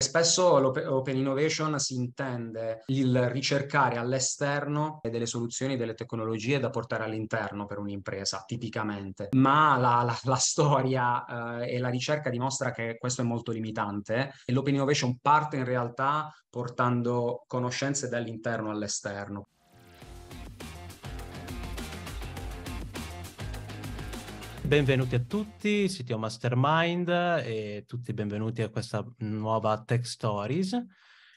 Spesso l'open innovation si intende il ricercare all'esterno delle soluzioni, delle tecnologie da portare all'interno per un'impresa, tipicamente, ma la, la, la storia eh, e la ricerca dimostra che questo è molto limitante e l'open innovation parte in realtà portando conoscenze dall'interno all'esterno. Benvenuti a tutti, sito Mastermind e tutti benvenuti a questa nuova Tech Stories.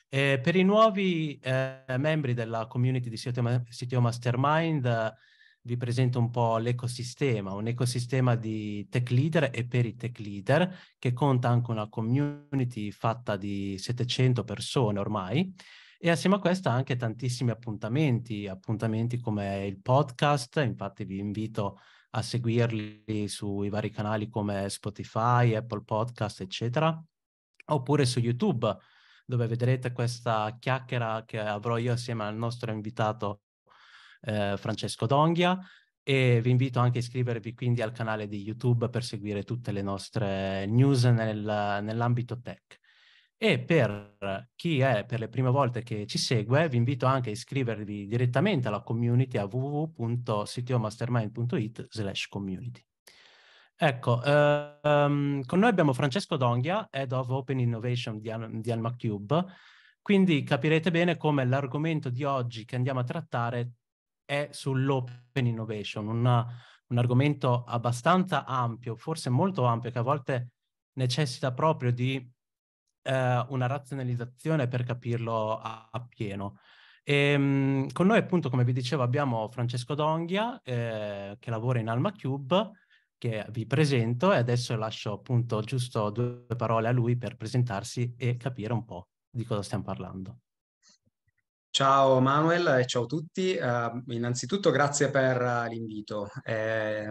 E per i nuovi eh, membri della community di sito Mastermind vi presento un po' l'ecosistema, un ecosistema di tech leader e per i tech leader che conta anche una community fatta di 700 persone ormai e assieme a questa anche tantissimi appuntamenti, appuntamenti come il podcast, infatti vi invito a a seguirli sui vari canali come Spotify, Apple Podcast, eccetera, oppure su YouTube, dove vedrete questa chiacchiera che avrò io assieme al nostro invitato eh, Francesco Donghia e vi invito anche a iscrivervi quindi al canale di YouTube per seguire tutte le nostre news nel, nell'ambito tech. E per chi è per le prime volte che ci segue, vi invito anche a iscrivervi direttamente alla community a www.ctomastermind.it slash community. Ecco, ehm, con noi abbiamo Francesco Donghia, Head of Open Innovation di, Al- di AlmaCube, quindi capirete bene come l'argomento di oggi che andiamo a trattare è sull'open innovation, una, un argomento abbastanza ampio, forse molto ampio, che a volte necessita proprio di eh, una razionalizzazione per capirlo appieno. E, ehm, con noi appunto, come vi dicevo, abbiamo Francesco Donghia eh, che lavora in Alma Cube, che vi presento e adesso lascio appunto giusto due parole a lui per presentarsi e capire un po' di cosa stiamo parlando. Ciao Manuel e ciao a tutti. Uh, innanzitutto grazie per uh, l'invito. Eh,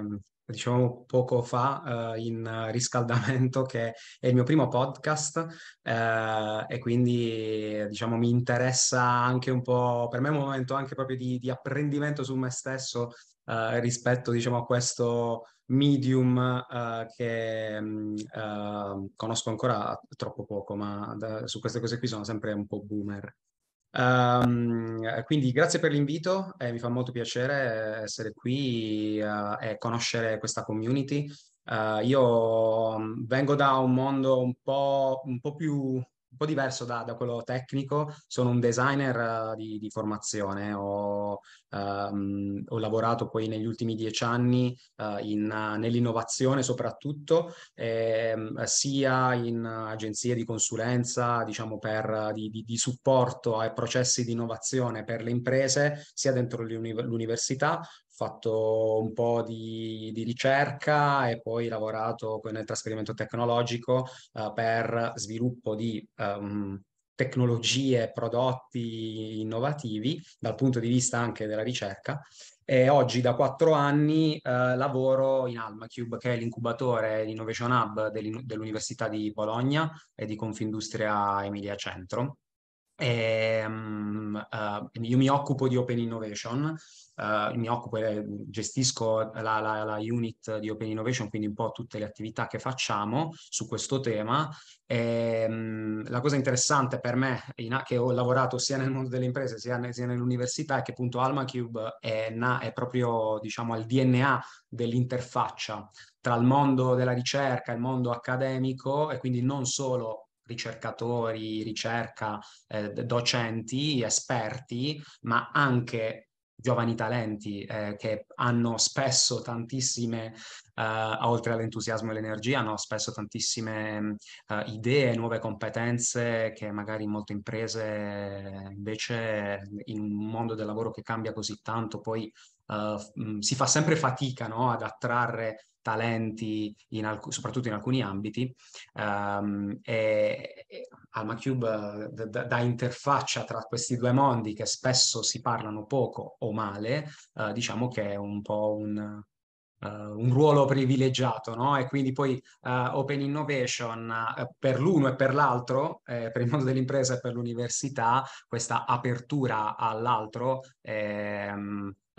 diciamo poco fa eh, in riscaldamento che è il mio primo podcast eh, e quindi diciamo mi interessa anche un po' per me è un momento anche proprio di, di apprendimento su me stesso eh, rispetto diciamo a questo medium eh, che mm, eh, conosco ancora troppo poco ma da, su queste cose qui sono sempre un po' boomer Um, quindi grazie per l'invito, eh, mi fa molto piacere eh, essere qui uh, e conoscere questa community. Uh, io mm, vengo da un mondo un po', un po più po' diverso da, da, quello tecnico, sono un designer uh, di, di, formazione, ho, um, ho, lavorato poi negli ultimi dieci anni uh, in, uh, nell'innovazione soprattutto, ehm, sia in agenzie di consulenza, diciamo per, di, di, di, supporto ai processi di innovazione per le imprese, sia dentro l'università, fatto un po' di, di ricerca e poi lavorato nel trasferimento tecnologico eh, per sviluppo di um, tecnologie, prodotti innovativi dal punto di vista anche della ricerca e oggi da quattro anni eh, lavoro in AlmaCube che è l'incubatore l'innovation Hub dell'Università di Bologna e di Confindustria Emilia Centro e, um, uh, eh, io mi occupo di Open Innovation, uh, mi occupo gestisco la, la, la, unit di Open Innovation, quindi un po' tutte le attività che facciamo su questo tema. E, um, la cosa interessante per me, in, che ho lavorato sia nel mondo delle imprese sia, ne, sia nell'università, è che appunto AlmaCube è, na, è proprio diciamo al DNA dell'interfaccia tra il mondo della ricerca, il mondo accademico e quindi non solo ricercatori, ricerca, eh, docenti, esperti, ma anche giovani talenti eh, che hanno spesso tantissime, eh, oltre all'entusiasmo e all'energia, hanno spesso tantissime eh, idee, nuove competenze che magari in molte imprese eh, invece in un mondo del lavoro che cambia così tanto poi eh, mm, si fa sempre fatica no? ad attrarre talenti, in alc- soprattutto in alcuni ambiti. Um, e, e AlmaCube uh, eh, da, da, interfaccia tra questi due mondi che spesso si parlano poco o male, uh, diciamo che è un po' un, uh, un ruolo privilegiato, no? E quindi poi Open Innovation per l'uno e per l'altro, eh, per il mondo dell'impresa e per l'università, questa apertura all'altro. Eh,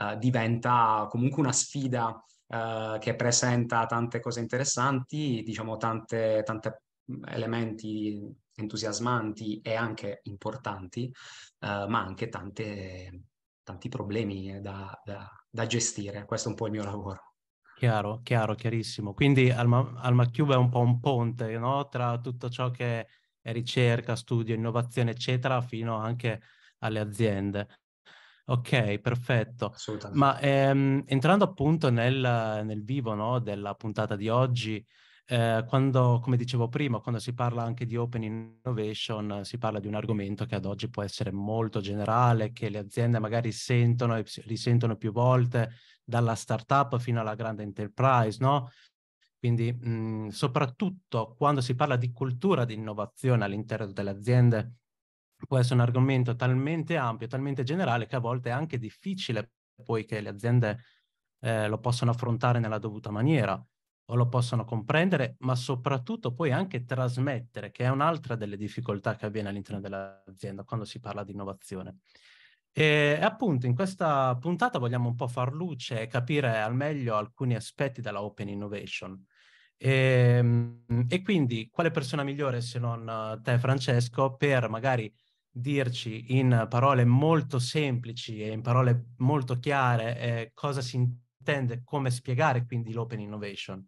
eh, diventa comunque una sfida eh, che presenta tante cose interessanti, diciamo tante, tante elementi entusiasmanti e anche importanti, eh, ma anche tante, tanti problemi da, da, da gestire. Questo è un po' il mio lavoro. Chiaro, chiaro, chiarissimo. Quindi Alma, Alma Cube è un po' un ponte no? tra tutto ciò che è ricerca, studio, innovazione, eccetera, fino anche alle aziende. Ok, perfetto. Assolutamente. Ma ehm, entrando appunto nel, nel vivo no, della puntata di oggi, eh, quando, come dicevo prima, quando si parla anche di open innovation, si parla di un argomento che ad oggi può essere molto generale, che le aziende magari sentono e risentono più volte, dalla startup fino alla grande enterprise, no? Quindi mh, mm, soprattutto quando si parla di cultura di innovazione all'interno delle aziende, può essere un argomento talmente ampio, talmente generale che a volte è anche difficile poi che le aziende eh, lo possano affrontare nella dovuta maniera o lo possano comprendere, ma soprattutto poi anche trasmettere, che è un'altra delle difficoltà che avviene all'interno dell'azienda quando si parla di innovazione. E appunto in questa puntata vogliamo un po' far luce e capire al meglio alcuni aspetti della Open Innovation. E, ehm, e quindi quale persona migliore se non te Francesco per magari dirci in parole molto semplici e in parole molto chiare eh, cosa si intende, come spiegare quindi l'open innovation?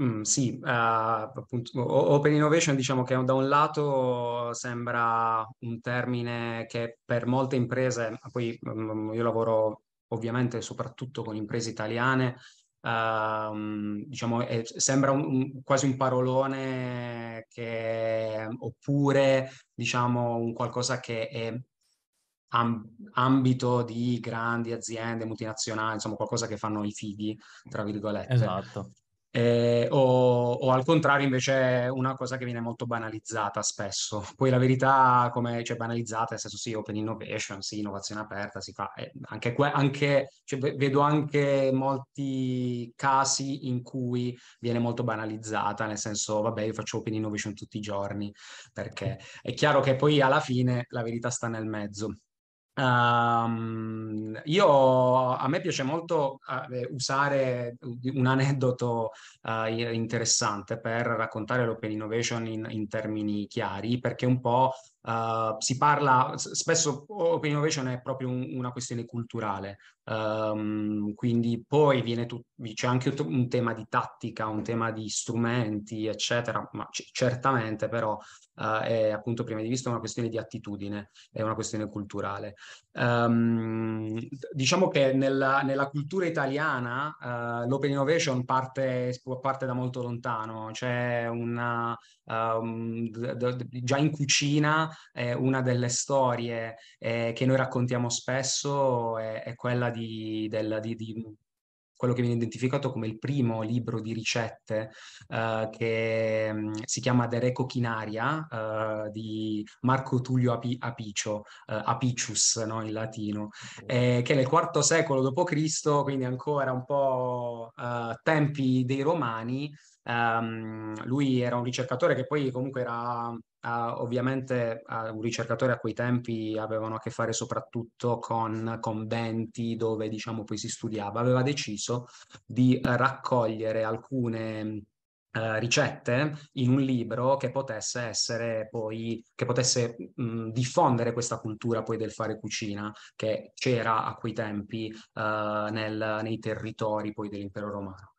Mm, sì, uh, appunto, open innovation diciamo che da un lato sembra un termine che per molte imprese, poi um, io lavoro ovviamente soprattutto con imprese italiane, Uh, diciamo, è, sembra un, un, quasi un parolone che, oppure diciamo un qualcosa che è am, ambito di grandi aziende multinazionali, insomma qualcosa che fanno i fighi, tra virgolette. Esatto eh, o, o, al contrario invece è una cosa che viene molto banalizzata spesso. Poi la verità come cioè, banalizzata, nel senso sì, open innovation, sì, innovazione aperta, si fa, eh, anche, que- anche cioè, vedo anche molti casi in cui viene molto banalizzata, nel senso vabbè io faccio open innovation tutti i giorni, perché è chiaro che poi alla fine la verità sta nel mezzo. Um, io, a me piace molto uh, usare un aneddoto uh, interessante per raccontare l'open innovation in, in, termini chiari, perché un po' Uh, si parla spesso open innovation è proprio un, una questione culturale, um, quindi poi viene tu, c'è anche un tema di tattica, un tema di strumenti, eccetera, ma c- certamente però uh, è appunto prima di vista una questione di attitudine, è una questione culturale. Um, diciamo che nella, nella cultura italiana uh, l'open innovation parte, parte, da molto lontano, c'è una um, d- d- già in cucina eh, una delle storie eh, che noi raccontiamo spesso è, è quella di, del, di, di quello che viene identificato come il primo libro di ricette uh, che mm, si chiama De Re Cochinaria uh, di Marco Tullio Api- Apicio, uh, Apicius no? in latino, eh, che nel IV secolo d.C., quindi ancora un po' tempi dei romani, um, lui era un ricercatore che poi comunque era Uh, ovviamente uh, un ricercatore a quei tempi avevano a che fare soprattutto con conventi dove diciamo poi si studiava, aveva deciso di raccogliere alcune eh, ricette in un libro che potesse essere poi, che potesse mh, mm, diffondere questa cultura poi del fare cucina che c'era a quei tempi eh, nel, nei territori poi dell'impero romano.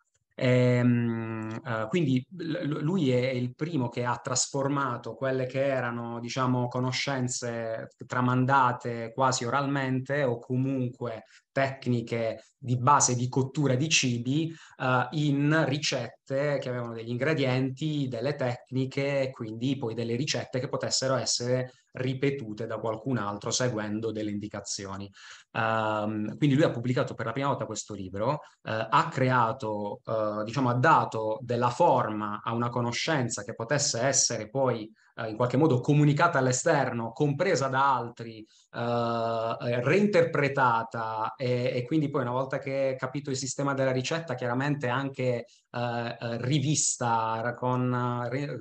Ehm, eh, quindi l- lui è il primo che ha trasformato quelle che erano, diciamo, conoscenze tramandate quasi oralmente o comunque tecniche di base di cottura di cibi eh, in ricette che avevano degli ingredienti, delle tecniche, quindi poi delle ricette che potessero essere ripetute da qualcun altro seguendo delle indicazioni. Um, quindi lui ha pubblicato per la prima volta questo libro, eh, ha creato, eh, diciamo, ha dato della forma a una conoscenza che potesse essere poi eh, in qualche modo comunicata all'esterno, compresa da altri, eh, eh, reinterpretata e, e, quindi poi una volta che è capito il sistema della ricetta, chiaramente anche eh, rivista con... Re,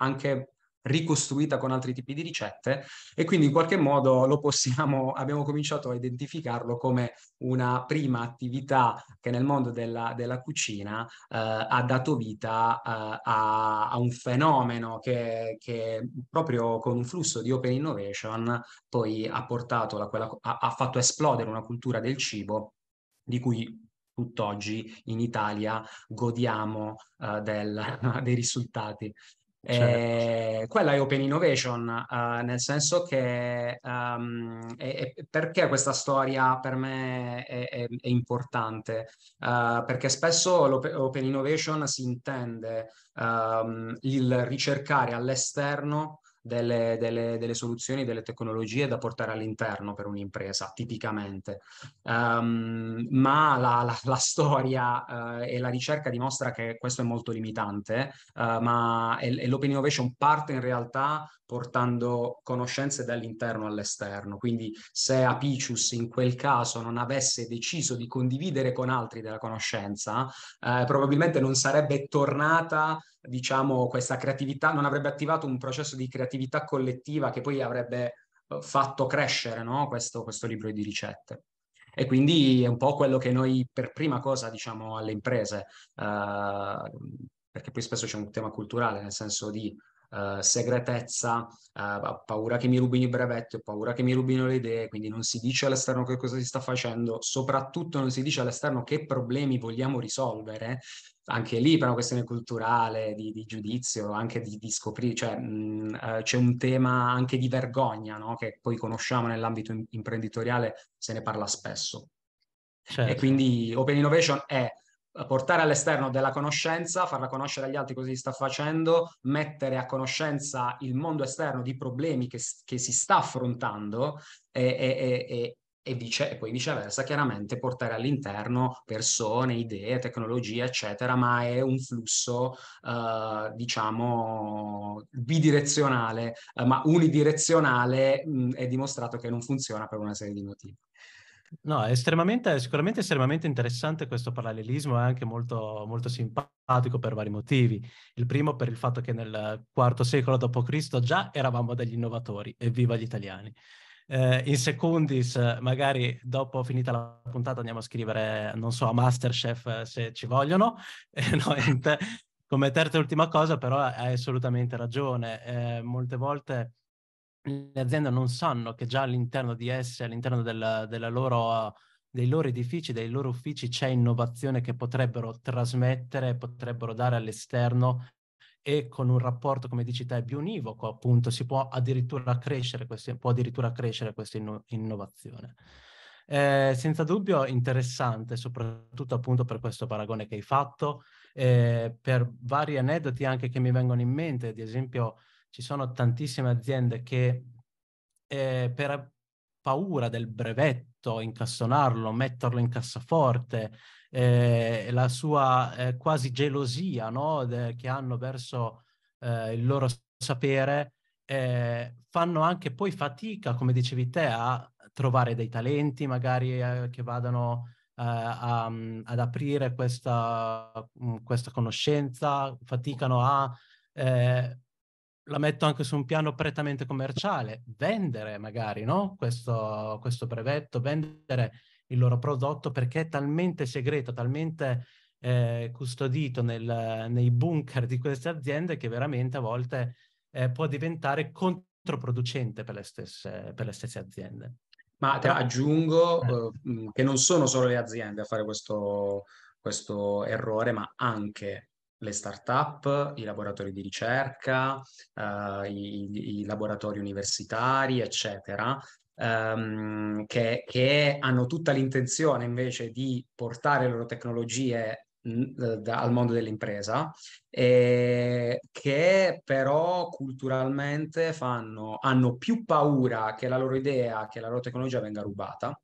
anche ricostruita con altri tipi di ricette e quindi in qualche modo lo possiamo, abbiamo cominciato a identificarlo come una prima attività che nel mondo della, della cucina eh, ha dato vita eh, a, a, un fenomeno che, che, proprio con un flusso di open innovation poi ha portato, la, quella, ha, ha fatto esplodere una cultura del cibo di cui tutt'oggi in Italia godiamo uh, del, dei risultati. Certo. Eh, quella è open innovation, eh, nel senso che um, è, è perché questa storia per me è, è importante? Uh, perché spesso l'open innovation si intende um, il ricercare all'esterno delle, delle, delle, soluzioni, delle tecnologie da portare all'interno per un'impresa, tipicamente. Um, ma la, la, la storia uh, e la ricerca dimostra che questo è molto limitante, uh, ma l'open innovation parte in realtà portando conoscenze dall'interno all'esterno. Quindi se Apicius in quel caso non avesse deciso di condividere con altri della conoscenza, eh, probabilmente non sarebbe tornata diciamo, questa creatività, non avrebbe attivato un processo di creatività collettiva che poi avrebbe eh, fatto crescere no? questo, questo, libro di ricette. E quindi è un po' quello che noi per prima cosa diciamo alle imprese, eh, perché poi spesso c'è un tema culturale, nel senso di eh, segretezza, eh, paura che mi rubino i brevetti, paura che mi rubino le idee, quindi non si dice all'esterno che cosa si sta facendo, soprattutto non si dice all'esterno che problemi vogliamo risolvere, anche lì per una questione culturale, di, di giudizio, anche di, di scoprire, cioè mh, eh, c'è un tema anche di vergogna, no? che poi conosciamo nell'ambito imprenditoriale, se ne parla spesso. Certo. E quindi Open Innovation è portare all'esterno della conoscenza, farla conoscere agli altri cosa si sta facendo, mettere a conoscenza il mondo esterno di problemi che, che si sta affrontando e, e, e, e, vice, e poi viceversa chiaramente portare all'interno persone, idee, tecnologie, eccetera, ma è un flusso, eh, diciamo, bidirezionale, eh, ma unidirezionale mh, mm, è dimostrato che non funziona per una serie di motivi. No, è estremamente, sicuramente estremamente interessante questo parallelismo, è anche molto, molto, simpatico per vari motivi. Il primo per il fatto che nel IV secolo d.C. già eravamo degli innovatori, evviva gli italiani eh, in secondis, magari dopo finita la puntata andiamo a scrivere, non so, a Masterchef eh, se ci vogliono. Eh, come terza e ultima cosa, però hai assolutamente ragione. Eh, molte volte le aziende non sanno che già all'interno di esse, all'interno della, della loro, dei loro edifici, dei loro uffici, c'è innovazione che potrebbero trasmettere, potrebbero dare all'esterno e con un rapporto, come dici te, univoco, appunto, si può addirittura crescere, queste, può addirittura crescere questa inno- innovazione. Eh, senza dubbio interessante, soprattutto appunto per questo paragone che hai fatto, eh, per vari aneddoti anche che mi vengono in mente, ad esempio ci sono tantissime aziende che eh, per paura del brevetto, incastonarlo, metterlo in cassaforte, eh, la sua eh, quasi gelosia no? De, che hanno verso eh, il loro sapere, eh, fanno anche poi fatica, come dicevi te, a trovare dei talenti magari eh, che vadano eh, a, mm, ad aprire questa, mm, questa, conoscenza, faticano a la metto anche su un piano prettamente commerciale, vendere magari no? questo, questo brevetto, vendere il loro prodotto perché è talmente segreto, talmente eh, custodito nel, nei bunker di queste aziende che veramente a volte eh, può diventare controproducente per le stesse, per le stesse aziende. Ma te aggiungo eh, eh che non sono solo le aziende a fare questo, questo errore, ma anche le start-up, i laboratori di ricerca, eh, i, i, laboratori universitari, eccetera, um, che, che, hanno tutta l'intenzione invece di portare le loro tecnologie al mondo dell'impresa e che però culturalmente fanno, hanno più paura che la loro idea, che la loro tecnologia venga rubata,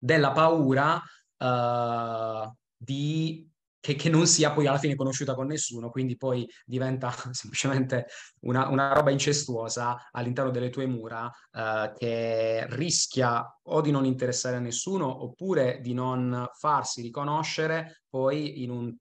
della paura uh, di che, che, non sia poi alla fine conosciuta con nessuno, quindi poi diventa semplicemente una, una roba incestuosa all'interno delle tue mura eh, che rischia o di non interessare a nessuno oppure di non farsi riconoscere poi in un,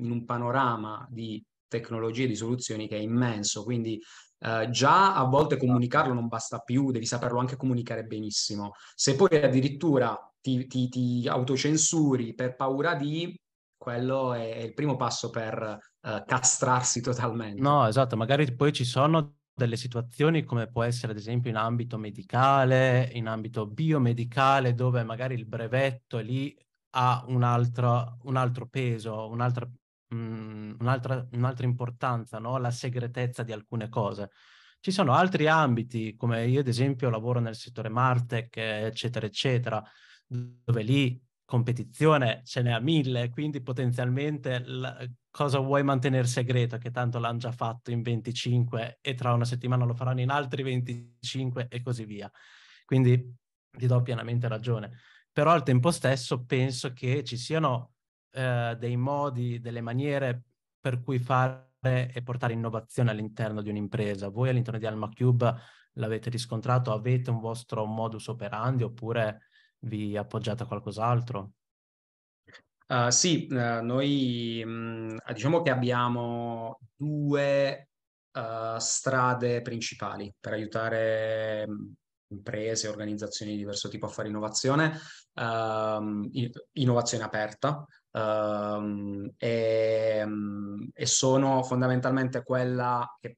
in un panorama di tecnologie, di soluzioni che è immenso. Quindi Uh, già a volte esatto. comunicarlo non basta più, devi saperlo anche comunicare benissimo. Se poi addirittura ti, ti, ti autocensuri per paura di, quello è, il primo passo per uh, castrarsi totalmente. No, esatto, magari poi ci sono delle situazioni come può essere ad esempio in ambito medicale, in ambito biomedicale, dove magari il brevetto lì ha un altro, un altro peso, un'altra, mh, mm, un'altra, un'altra importanza, no? la segretezza di alcune cose. Ci sono altri ambiti, come io ad esempio lavoro nel settore Martech, eccetera, eccetera, dove lì competizione ce n'è a mille, quindi potenzialmente la, cosa vuoi mantenere segreto che tanto l'hanno già fatto in 25 e tra una settimana lo faranno in altri 25 e così via. Quindi ti do pienamente ragione. Però al tempo stesso penso che ci siano eh, dei modi, delle maniere per cui fare e portare innovazione all'interno di un'impresa. Voi all'interno di AlmaCube l'avete riscontrato, avete un vostro modus operandi oppure vi appoggiate a qualcos'altro? Uh, sì, uh, noi mh, mm, eh, diciamo che abbiamo due uh, strade principali per aiutare mm, imprese, organizzazioni di diverso tipo a fare innovazione, ehm, innovazione aperta, ehm, e, mh, mm, e sono fondamentalmente quella che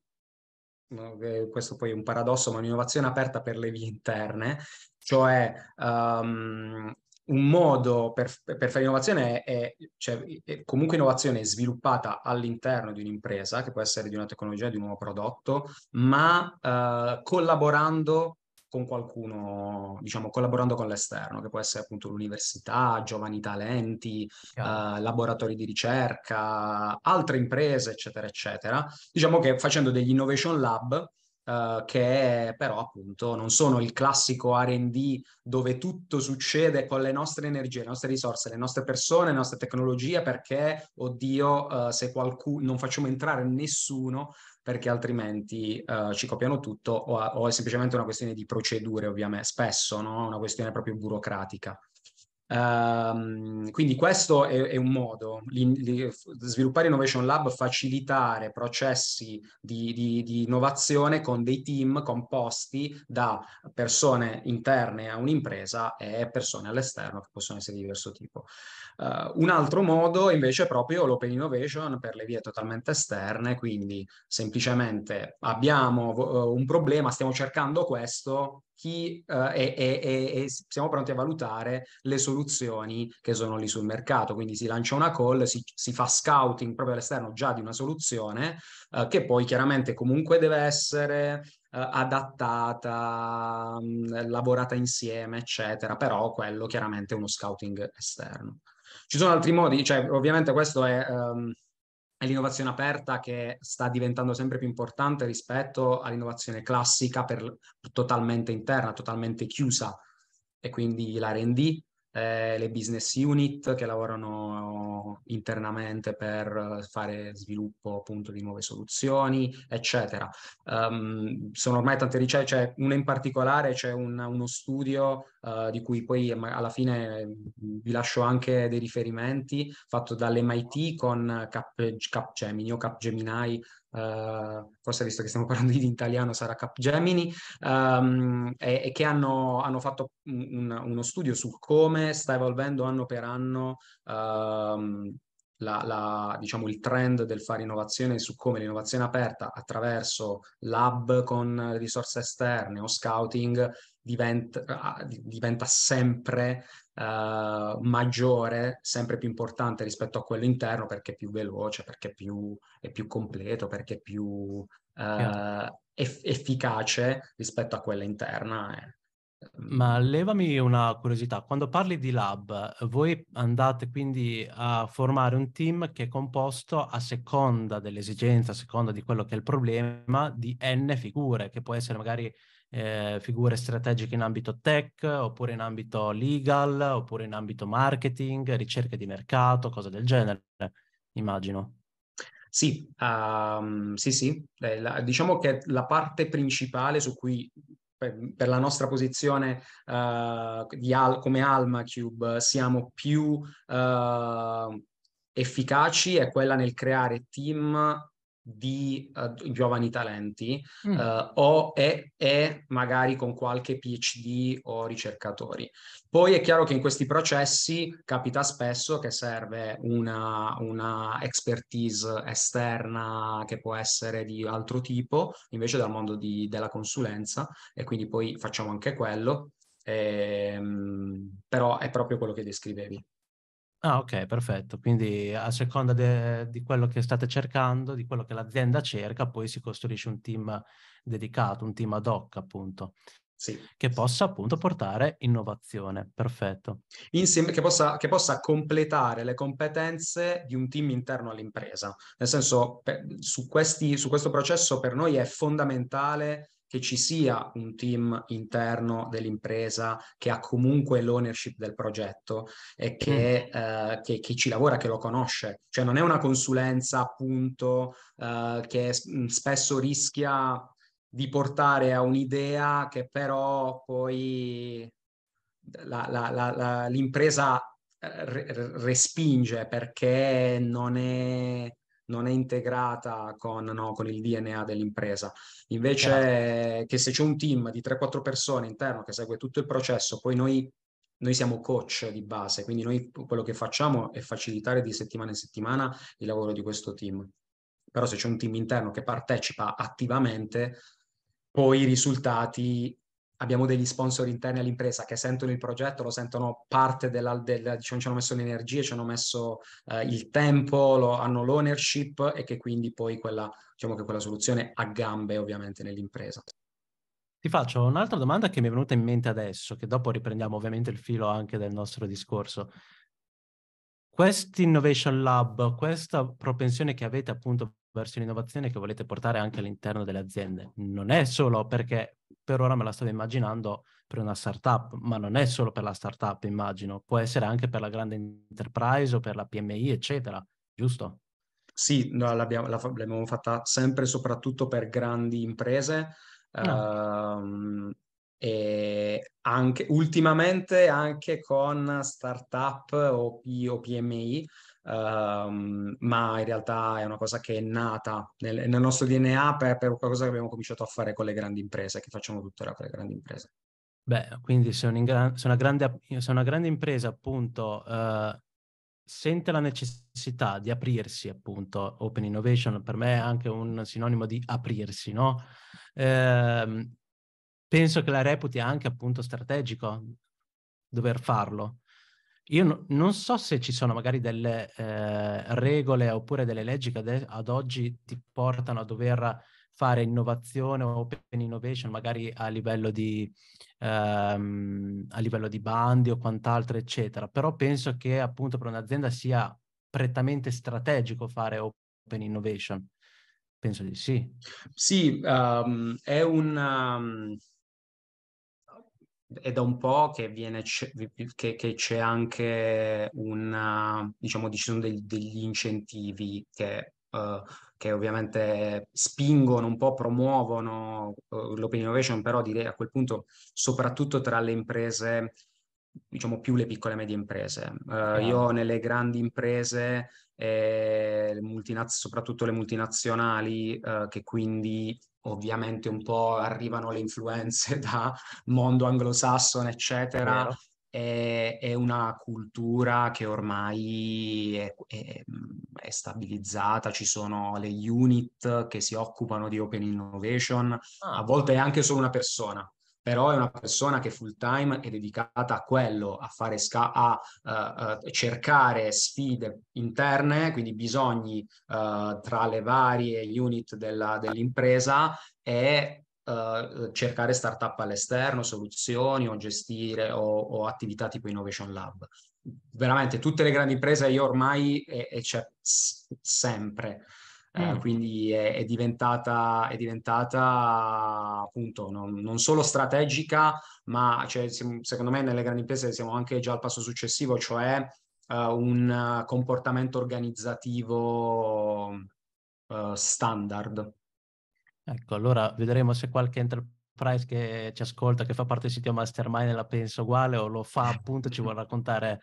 questo poi è un paradosso, ma un'innovazione aperta per le vie interne, cioè um, un modo per, per fare innovazione è, cioè, è comunque innovazione sviluppata all'interno di un'impresa, che può essere di una tecnologia, di un nuovo prodotto, ma uh, collaborando con qualcuno, diciamo, collaborando con l'esterno, che può essere appunto l'università, giovani talenti, yeah. uh, laboratori di ricerca, altre imprese, eccetera, eccetera. Diciamo che facendo degli innovation lab Uh, che però appunto non sono il classico RD dove tutto succede con le nostre energie, le nostre risorse, le nostre persone, le nostre tecnologie, perché, oddio, uh, se qualcuno non facciamo entrare nessuno perché altrimenti uh, ci copiano tutto o, o, è semplicemente una questione di procedure, ovviamente, spesso, no? una questione proprio burocratica. Um, quindi questo è, è un modo, li, li, sviluppare Innovation Lab, facilitare processi di, di, di, innovazione con dei team composti da persone interne a un'impresa e persone all'esterno che possono essere di diverso tipo. Uh, un altro modo invece è proprio l'open innovation per le vie totalmente esterne, quindi semplicemente abbiamo uh, un problema, stiamo cercando questo, chi, eh, e, e, e, siamo pronti a valutare le soluzioni che sono lì sul mercato. Quindi si lancia una call, si, si fa scouting proprio all'esterno già di una soluzione eh, che poi chiaramente comunque deve essere eh, adattata, mm, lavorata insieme, eccetera, però quello chiaramente è uno scouting esterno. Ci sono altri modi, cioè ovviamente questo è... Um, è l'innovazione aperta che sta diventando sempre più importante rispetto all'innovazione classica per, totalmente interna, totalmente chiusa e quindi l'R&D, eh, le business unit che lavorano internamente per fare sviluppo appunto di nuove soluzioni, eccetera. Um, sono ormai tante ricerche, cioè, una in particolare c'è un, uno studio eh, di cui poi alla fine mm, vi lascio anche dei riferimenti, fatto dall'MIT con Cap, Capgemini o Capgemini, uh, eh, forse visto che stiamo parlando di italiano sarà Capgemini, um, ehm, e, e, che hanno, hanno fatto un, uno studio su come sta evolvendo anno per anno uh, la, la, diciamo, il trend del fare innovazione su come l'innovazione aperta attraverso lab con risorse esterne o scouting diventa, eh, ah, diventa sempre uh, maggiore, sempre più importante rispetto a quello interno perché è più veloce, perché più, è più completo, perché è più uh, eff- efficace rispetto a quella interna. Eh. Ma levami una curiosità, quando parli di lab, voi andate quindi a formare un team che è composto a seconda dell'esigenza, a seconda di quello che è il problema, di n figure, che può essere magari eh, figure strategiche in ambito tech, oppure in ambito legal, oppure in ambito marketing, ricerca di mercato, cose del genere, immagino. Sì, um, sì, sì. Eh, la, diciamo che la parte principale su cui per, la nostra posizione uh, al- come AlmaCube siamo più uh, efficaci è quella nel creare team di uh, giovani talenti mm. uh, o è, è, magari con qualche PhD o ricercatori. Poi è chiaro che in questi processi capita spesso che serve una, una expertise esterna che può essere di altro tipo, invece dal mondo di, della consulenza e quindi poi facciamo anche quello, ehm, però è proprio quello che descrivevi. Ah ok, perfetto. Quindi a seconda de di quello che state cercando, di quello che l'azienda cerca, poi si costruisce un team dedicato, un team ad hoc appunto, Sì. che possa appunto portare innovazione. Perfetto. Insieme che possa che possa completare le competenze di un team interno all'impresa. Nel senso, pe su questi su questo processo per noi è fondamentale che ci sia un team interno dell'impresa che ha comunque l'ownership del progetto e che, mm. eh, che, che ci lavora, che lo conosce. Cioè non è una consulenza appunto eh, che mm, spesso rischia di portare a un'idea che però poi la, la, la, l'impresa eh, respinge perché non è non è integrata con, no, con il DNA dell'impresa. Invece certo. che se c'è un team di 3-4 persone interno che segue tutto il processo, poi noi noi siamo coach di base, quindi noi quello che facciamo è facilitare di settimana in settimana il lavoro di questo team. Però se c'è un team interno che partecipa attivamente, poi i risultati abbiamo degli sponsor interni all'impresa che sentono il progetto, lo sentono parte della, del, diciamo, ci hanno messo le energie, ci hanno messo eh, il tempo, lo, hanno l'ownership e che quindi poi quella, diciamo che quella soluzione ha gambe ovviamente nell'impresa. Ti faccio un'altra domanda che mi è venuta in mente adesso, che dopo riprendiamo ovviamente il filo anche del nostro discorso. Questo Innovation Lab, questa propensione che avete appunto verso l'innovazione che volete portare anche all'interno delle aziende, non è solo perché per ora me la stavo immaginando per una startup, ma non è solo per la startup, immagino, può essere anche per la grande enterprise o per la PMI, eccetera, giusto? Sì, no, l'abbiamo, l'abbiamo, fatta sempre e soprattutto per grandi imprese. No. Ah. Um, ehm, e anche, ultimamente anche con startup o, o PMI, Ehm, ma in realtà è una cosa che è nata nel, nel nostro DNA per, per, qualcosa che abbiamo cominciato a fare con le grandi imprese, che facciamo tuttora con le grandi imprese. Beh, quindi se, un, se, una, grande, se una, grande, impresa appunto uh, sente la necessità di aprirsi appunto, Open Innovation per me è anche un sinonimo di aprirsi, no? Uh, penso che la reputi anche appunto strategico dover farlo. Io no, non so se ci sono magari delle eh, regole oppure delle leggi che ad, ad, oggi ti portano a dover fare innovazione o open innovation magari a livello di, ehm, a livello di bandi o quant'altro, eccetera. Però penso che appunto per un'azienda sia prettamente strategico fare open innovation. Penso di sì. Sì, um, è un... Ehm, è da un po' che, viene, che, che c'è anche un, diciamo, ci sono degli, degli incentivi che, uh, che, ovviamente spingono un po', promuovono uh, l'open innovation, però direi a quel punto soprattutto tra le imprese, diciamo più le piccole e medie imprese. Uh, Io nelle grandi imprese, eh, le multinaz- soprattutto le multinazionali, che quindi ovviamente un po' arrivano le influenze da mondo anglosassone, eccetera. È, è, una cultura che ormai è, è, è, stabilizzata, ci sono le unit che si occupano di open innovation, ah. a volte è anche solo una persona però è una persona che full time è dedicata a quello, a, fare sca- a uh, uh, cercare sfide interne, quindi bisogni uh, tra le varie unit della, dell'impresa e cercare startup all'esterno, soluzioni o gestire o, o, attività tipo Innovation Lab. Veramente tutte le grandi imprese io ormai e, e c'è sempre. Eh, mm. quindi è, è, diventata, è, diventata, appunto non, non solo strategica, ma cioè, secondo me nelle grandi imprese siamo anche già al passo successivo, cioè uh, un comportamento organizzativo uh, standard. Ecco, allora vedremo se qualche enterprise che ci ascolta, che fa parte del sito Mastermind, la pensa uguale o lo fa appunto, ci vuole raccontare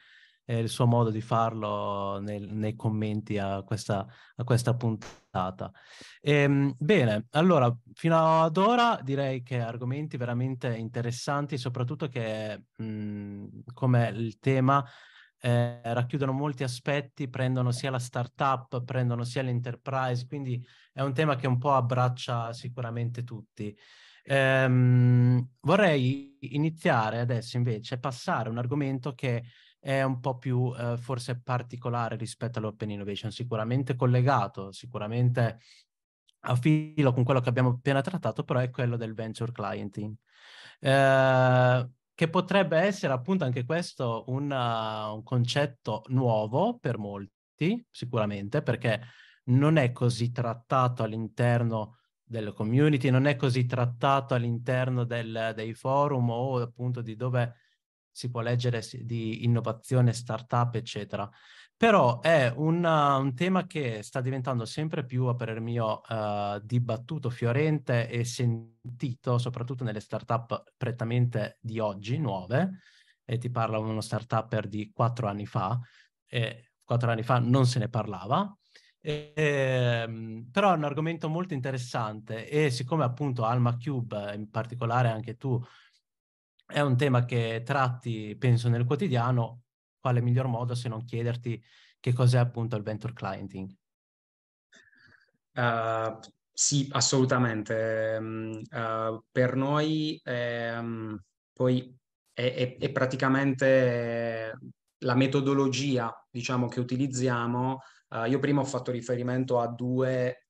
eh, il suo modo di farlo nel, nei commenti a questa, a questa puntata. E, ehm, bene, allora, fino ad ora direi che argomenti veramente interessanti, soprattutto che mh, mhmm, come il tema eh, racchiudono molti aspetti, prendono sia la startup, prendono sia l'enterprise, quindi è un tema che un po' abbraccia sicuramente tutti. Ehm, vorrei iniziare adesso invece a passare un argomento che è un po' più eh, forse particolare rispetto all'open innovation, sicuramente collegato, sicuramente a filo con quello che abbiamo appena trattato, però è quello del venture clienting. Eh, che potrebbe essere appunto anche questo una, uh, un concetto nuovo per molti, sicuramente, perché non è così trattato all'interno delle community, non è così trattato all'interno del, dei forum o appunto di dove si può leggere di innovazione, startup, eccetera. Però è una, un tema che sta diventando sempre più, a parer mio, uh, dibattuto, fiorente e sentito, soprattutto nelle startup prettamente di oggi, nuove. E ti parla uno startup di quattro anni fa, e quattro anni fa non se ne parlava. E, ehm, e, però è un argomento molto interessante e siccome appunto Alma Cube, in particolare anche tu, è un tema che tratti, penso, nel quotidiano, quale miglior modo se non chiederti che cos'è appunto il venture clienting? Uh, sì, assolutamente. Uh, per noi è, ehm, poi è, è, è, praticamente la metodologia, diciamo, che utilizziamo. Uh, io prima ho fatto riferimento a due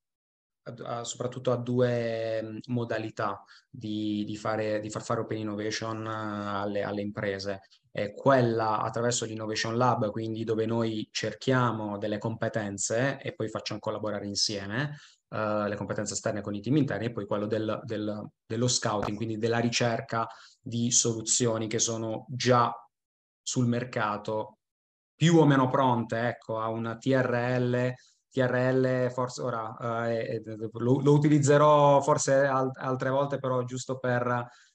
soprattutto a due mm, modalità di, di, fare, di far fare open innovation eh, alle, alle imprese. È quella attraverso l'Innovation Lab, quindi dove noi cerchiamo delle competenze e poi facciamo collaborare insieme, Uh, le competenze esterne con i team interni e poi quello del, del, dello scouting, quindi della ricerca di soluzioni che sono già sul mercato più o meno pronte ecco, a una TRL TRL forse ora eh, lo, lo, utilizzerò forse al, altre volte, però giusto per,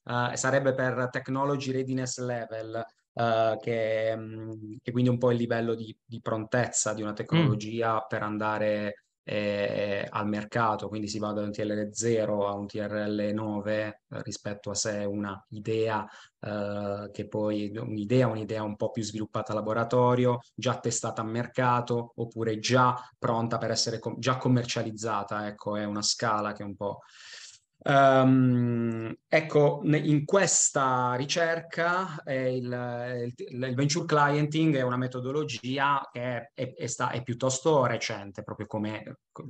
eh, sarebbe per Technology Readiness Level, eh, che, mm, che, quindi un po' il livello di, di prontezza di una mm. tecnologia mm. per andare eh, al mercato, quindi si va da un TRL 0 a un TRL 9 rispetto a se è una idea eh, che poi un'idea, un'idea un po' più sviluppata a laboratorio, già testata a mercato oppure già pronta per essere com- già commercializzata, ecco, è una scala che un po' Um, ecco, in questa ricerca eh, il, il, il, venture clienting è una metodologia che è, è, è, sta, è piuttosto recente, proprio come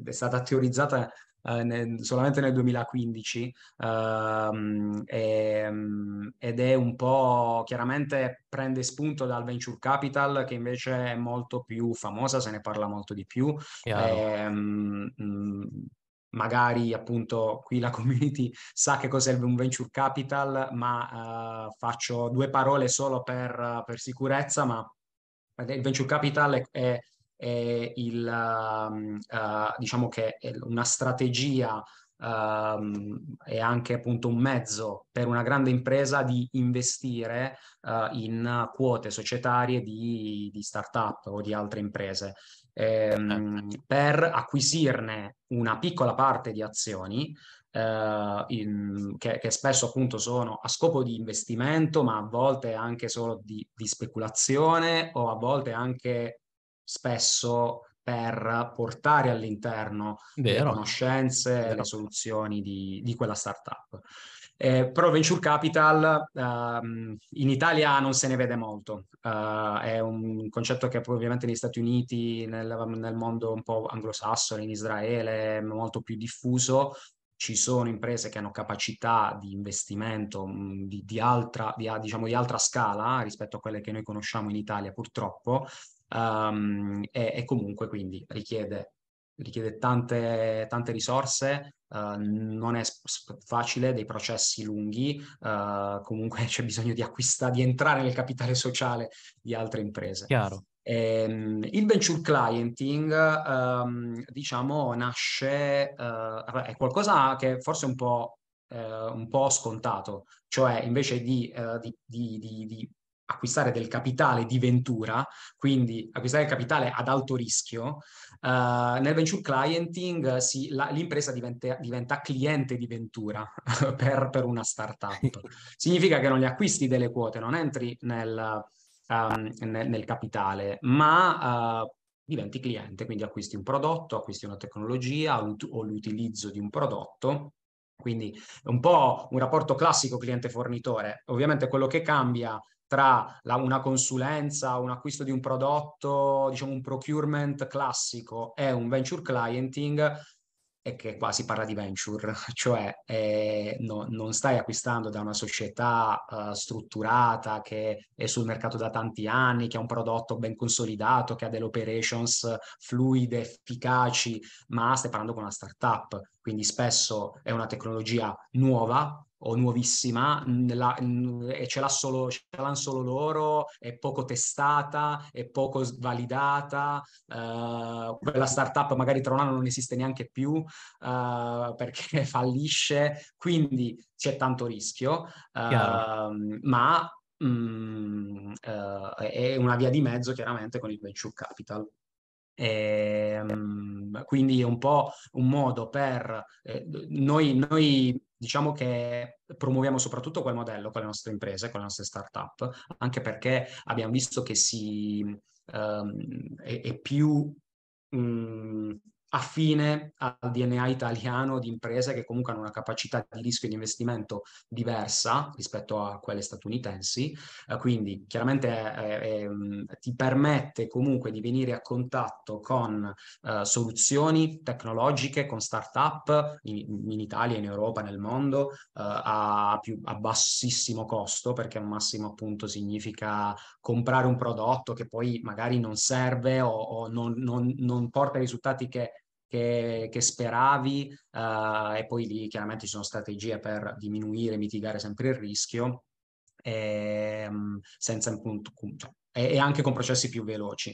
è stata teorizzata eh, nel, solamente nel 2015 ehm, e, ehm, ed è un po' chiaramente prende spunto dal venture capital che invece è molto più famosa, se ne parla molto di più. Ehm, mm, magari appunto qui la community sa che cos'è un venture capital, ma eh, faccio due parole solo per, per, sicurezza, ma il venture capital è, è, è il, uh, diciamo che è una strategia Uh, è anche appunto un mezzo per una grande impresa di investire uh, in quote societarie di, di start-up o di altre imprese. Certo. ehm, per acquisirne una piccola parte di azioni eh, in, che, che, spesso appunto sono a scopo di investimento, ma a volte anche solo di, di speculazione o a volte anche spesso per portare all'interno Vero. le conoscenze, e le soluzioni di, di quella startup. Eh, però venture capital uh, in Italia non se ne vede molto, uh, è un concetto che ovviamente negli Stati Uniti, nel, nel mondo un po' anglosassone, in Israele è molto più diffuso, ci sono imprese che hanno capacità di investimento mm, di, di, altra, di, diciamo, di altra scala eh, rispetto a quelle che noi conosciamo in Italia purtroppo, Um, e, e, comunque quindi richiede richiede tante, tante risorse, uh, non è facile, dei processi lunghi, uh, comunque c'è bisogno di acquistare, di entrare nel capitale sociale di altre imprese. Chiaro. Ehm, il venture clienting, um, diciamo, nasce, uh, è qualcosa che forse è un po', un po scontato, cioè invece di, di, di, di acquistare del capitale di ventura, quindi acquistare capitale ad alto rischio, Uh, nel venture clienting eh, si, la, l'impresa diventa, diventa, cliente di Ventura per, per, una startup. Significa che non gli acquisti delle quote, non entri nel, um, nel, nel capitale, ma uh, diventi cliente, quindi acquisti un prodotto, acquisti una tecnologia ut- o l'utilizzo di un prodotto. Quindi è un po' un rapporto classico cliente-fornitore. Ovviamente quello che cambia tra la, una consulenza, un acquisto di un prodotto, diciamo un procurement classico e un venture clienting è che qua si parla di venture, cioè eh, no, non stai acquistando da una società uh, strutturata che è sul mercato da tanti anni, che ha un prodotto ben consolidato, che ha delle operations fluide, efficaci, ma stai parlando con una startup, quindi spesso è una tecnologia nuova, o nuovissima la, e ce, l'ha solo, ce l'hanno solo loro, è poco testata, è poco validata, uh, eh, quella startup magari tra un anno non esiste neanche più uh, perché fallisce, quindi c'è tanto rischio, uh, ma mh, mm, eh, è una via di mezzo chiaramente con il venture capital. E, ehm, quindi è un po' un modo per eh, noi, noi diciamo che promuoviamo soprattutto quel modello con le nostre imprese, con le nostre start-up, anche perché abbiamo visto che si, um, è, è, più um, affine al DNA italiano di imprese che comunque hanno una capacità di rischio e di investimento diversa rispetto a quelle statunitensi, eh, quindi chiaramente eh, eh, ti permette comunque di venire a contatto con eh, soluzioni tecnologiche, con start-up in, in, Italia, in Europa, nel mondo, eh, a, più, a bassissimo costo, perché al massimo appunto significa comprare un prodotto che poi magari non serve o, o non, non, non porta risultati che che, che speravi uh, e poi lì chiaramente ci sono strategie per diminuire, mitigare sempre il rischio ehm, cioè, e, um, senza, appunto, cioè, e, anche con processi più veloci.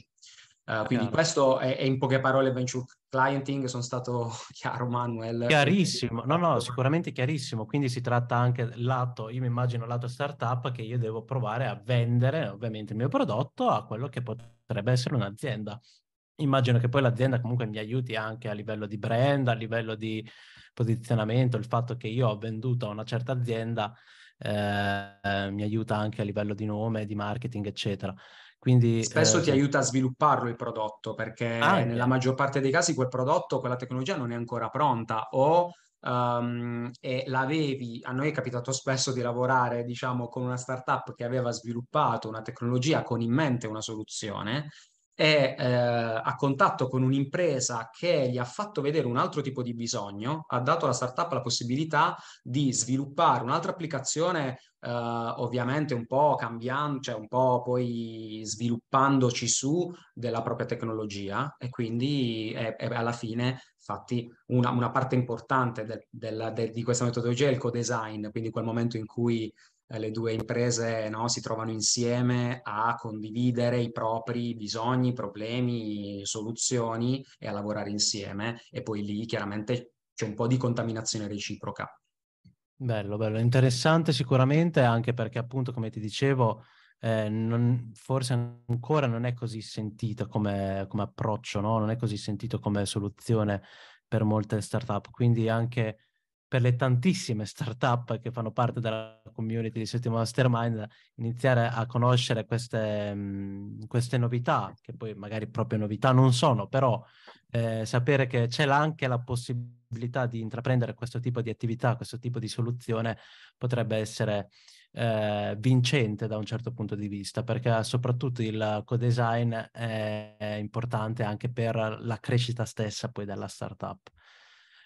Uh, quindi chiaro. questo è, è, in poche parole venture clienting, sono stato chiaro Manuel. Chiarissimo, no no, sicuramente chiarissimo, quindi si tratta anche del lato, io mi immagino lato startup che io devo provare a vendere ovviamente il mio prodotto a quello che potrebbe essere un'azienda immagino che poi l'azienda comunque mi aiuti anche a livello di brand, a livello di posizionamento, il fatto che io ho venduto a una certa azienda eh, mi aiuta anche a livello di nome, di marketing, eccetera. Quindi, Spesso eh, ti aiuta a svilupparlo il prodotto perché anche. nella maggior parte dei casi quel prodotto, quella tecnologia non è ancora pronta o Um, e l'avevi, a noi è capitato spesso di lavorare diciamo con una startup che aveva sviluppato una tecnologia con in mente una soluzione è eh, a contatto con un'impresa che gli ha fatto vedere un altro tipo di bisogno, ha dato alla startup la possibilità di sviluppare un'altra applicazione, eh, ovviamente un po' cambiando, cioè un po' poi sviluppandoci su della propria tecnologia e quindi è, è alla fine Infatti una, una, parte importante del, del, del, di questa metodologia è il co-design, quindi quel momento in cui eh, le due imprese no, si trovano insieme a condividere i propri bisogni, problemi, soluzioni e a lavorare insieme e poi lì chiaramente c'è un po' di contaminazione reciproca. Bello, bello, interessante sicuramente anche perché appunto come ti dicevo eh, non, forse ancora non è così sentito come, come approccio, no? non è così sentito come soluzione per molte startup, quindi anche per le tantissime startup che fanno parte della community di Settimo Mastermind, iniziare a conoscere queste, mhmm, queste, novità, che poi magari proprio novità non sono, però eh, sapere che c'è anche la possibilità di intraprendere questo tipo di attività, questo tipo di soluzione, potrebbe essere eh, vincente da un certo punto di vista, perché soprattutto il co-design è, è importante anche per la crescita stessa poi della startup.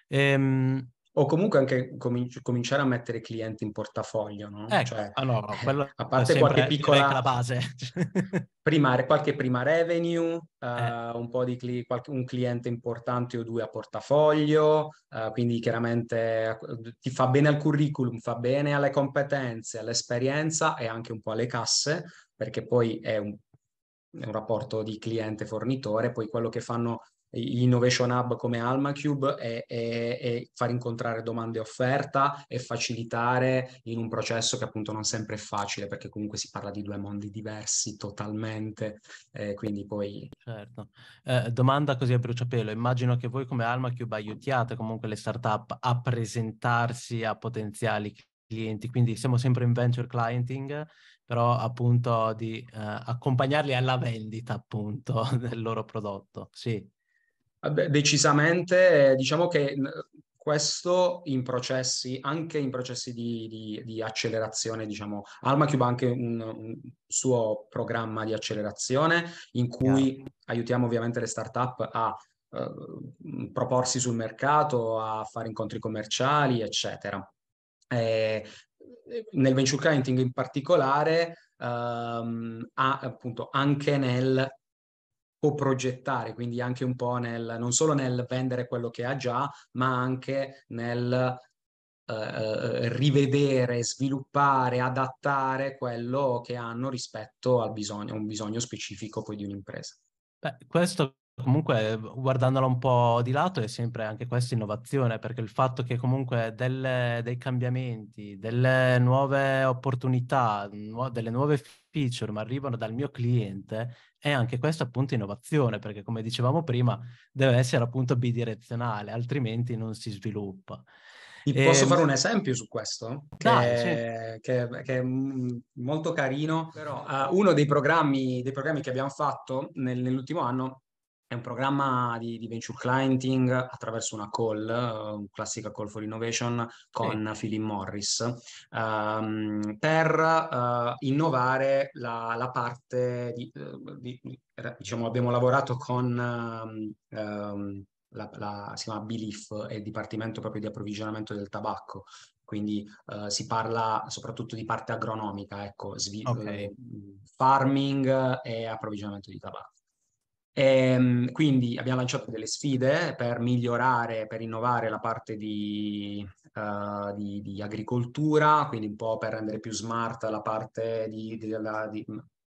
Ehm, o comunque anche cominciare a mettere clienti in portafoglio, no? Ecco, cioè, allora, ah, eh, a parte qualche piccola... La base. prima, qualche prima revenue, uh, eh. un po' di cli- qualche, un cliente importante o due a portafoglio, uh, quindi chiaramente eh, ti fa bene al curriculum, fa bene alle competenze, all'esperienza e anche un po' alle casse, perché poi è un, è un rapporto di cliente-fornitore, poi quello che fanno Innovation Hub come AlmaCube e, e, e, far incontrare domande e offerta e facilitare in un processo che appunto non sempre è facile perché comunque si parla di due mondi diversi totalmente, eh, quindi poi... Certo. Eh, domanda così a bruciapelo, immagino che voi come AlmaCube aiutiate comunque le startup a presentarsi a potenziali clienti, quindi siamo sempre in venture clienting però appunto di eh, accompagnarli alla vendita appunto del loro prodotto. Sì decisamente diciamo che questo in processi, anche in processi di, di, di accelerazione, diciamo, AlmaCube ha anche un, un, suo programma di accelerazione in cui yeah. aiutiamo ovviamente le start-up a uh, proporsi sul mercato, a fare incontri commerciali, eccetera. E eh, nel venture crafting in particolare, um, ehm, a, appunto anche nel coprogettare, quindi anche un po' nel, non solo nel vendere quello che ha già, ma anche nel eh, eh, rivedere, sviluppare, adattare quello che hanno rispetto al bisogno, un bisogno specifico poi di un'impresa. Beh, questo Comunque, guardandola un po' di lato, è sempre anche questa innovazione, perché il fatto che comunque delle, dei cambiamenti, delle nuove opportunità, nu- delle nuove feature, ma arrivano dal mio cliente, è anche questa appunto innovazione, perché come dicevamo prima, deve essere appunto bidirezionale, altrimenti non si sviluppa. E... Posso fare un esempio su questo? Che, sì. che, che è molto carino. Però, uh, uno dei programmi, dei programmi, che abbiamo fatto nel, nell'ultimo anno un programma di, di, venture clienting attraverso una call, eh, uh, classica call for innovation, con sì. Philip Morris, um, per uh, innovare la, la parte di, eh, di, diciamo, abbiamo lavorato con... Um, la, la, si chiama Belief, è il dipartimento proprio di approvvigionamento del tabacco, quindi uh, si parla soprattutto di parte agronomica, ecco, svi- okay. farming e approvvigionamento di tabacco. E, ehm, quindi abbiamo lanciato delle sfide per migliorare, per innovare la parte di, uh, di, di agricoltura, quindi un po' per rendere più smart la parte di, di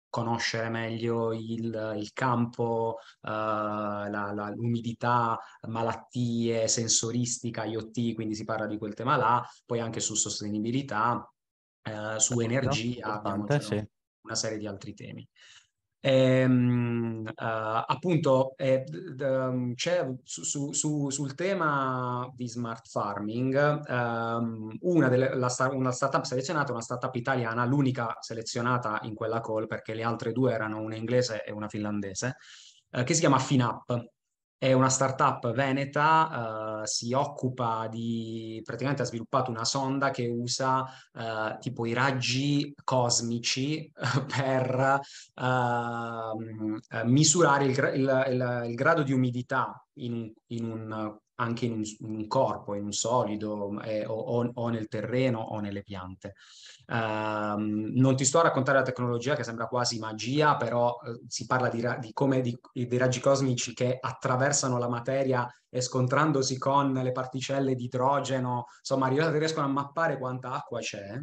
conoscere meglio il, il campo, uh, la, la, l'umidità, malattie, sensoristica, IoT, quindi si parla di quel tema là, poi anche su sostenibilità, uh, su certo, energia, abbiamo sì. una serie di altri temi. Ehm, eh, appunto, eh, ehm, c'è su, su, sul tema di smart farming ehm, una, delle, la, una startup selezionata è una startup italiana, l'unica selezionata in quella call perché le altre due erano una inglese e una finlandese, eh, che si chiama FinUp. È una startup veneta, uh, si occupa di, praticamente ha sviluppato una sonda che usa uh, tipo i raggi cosmici per uh, misurare il, il, il, il, grado di umidità in, in un anche in un, in un corpo, in un solido eh, o, o, o, nel terreno o nelle piante. Um, non ti sto a raccontare la tecnologia che sembra quasi magia, però eh, si parla di, ra- di come di, di raggi cosmici che attraversano la materia e scontrandosi con le particelle di idrogeno, insomma, riescono a mappare quanta acqua c'è.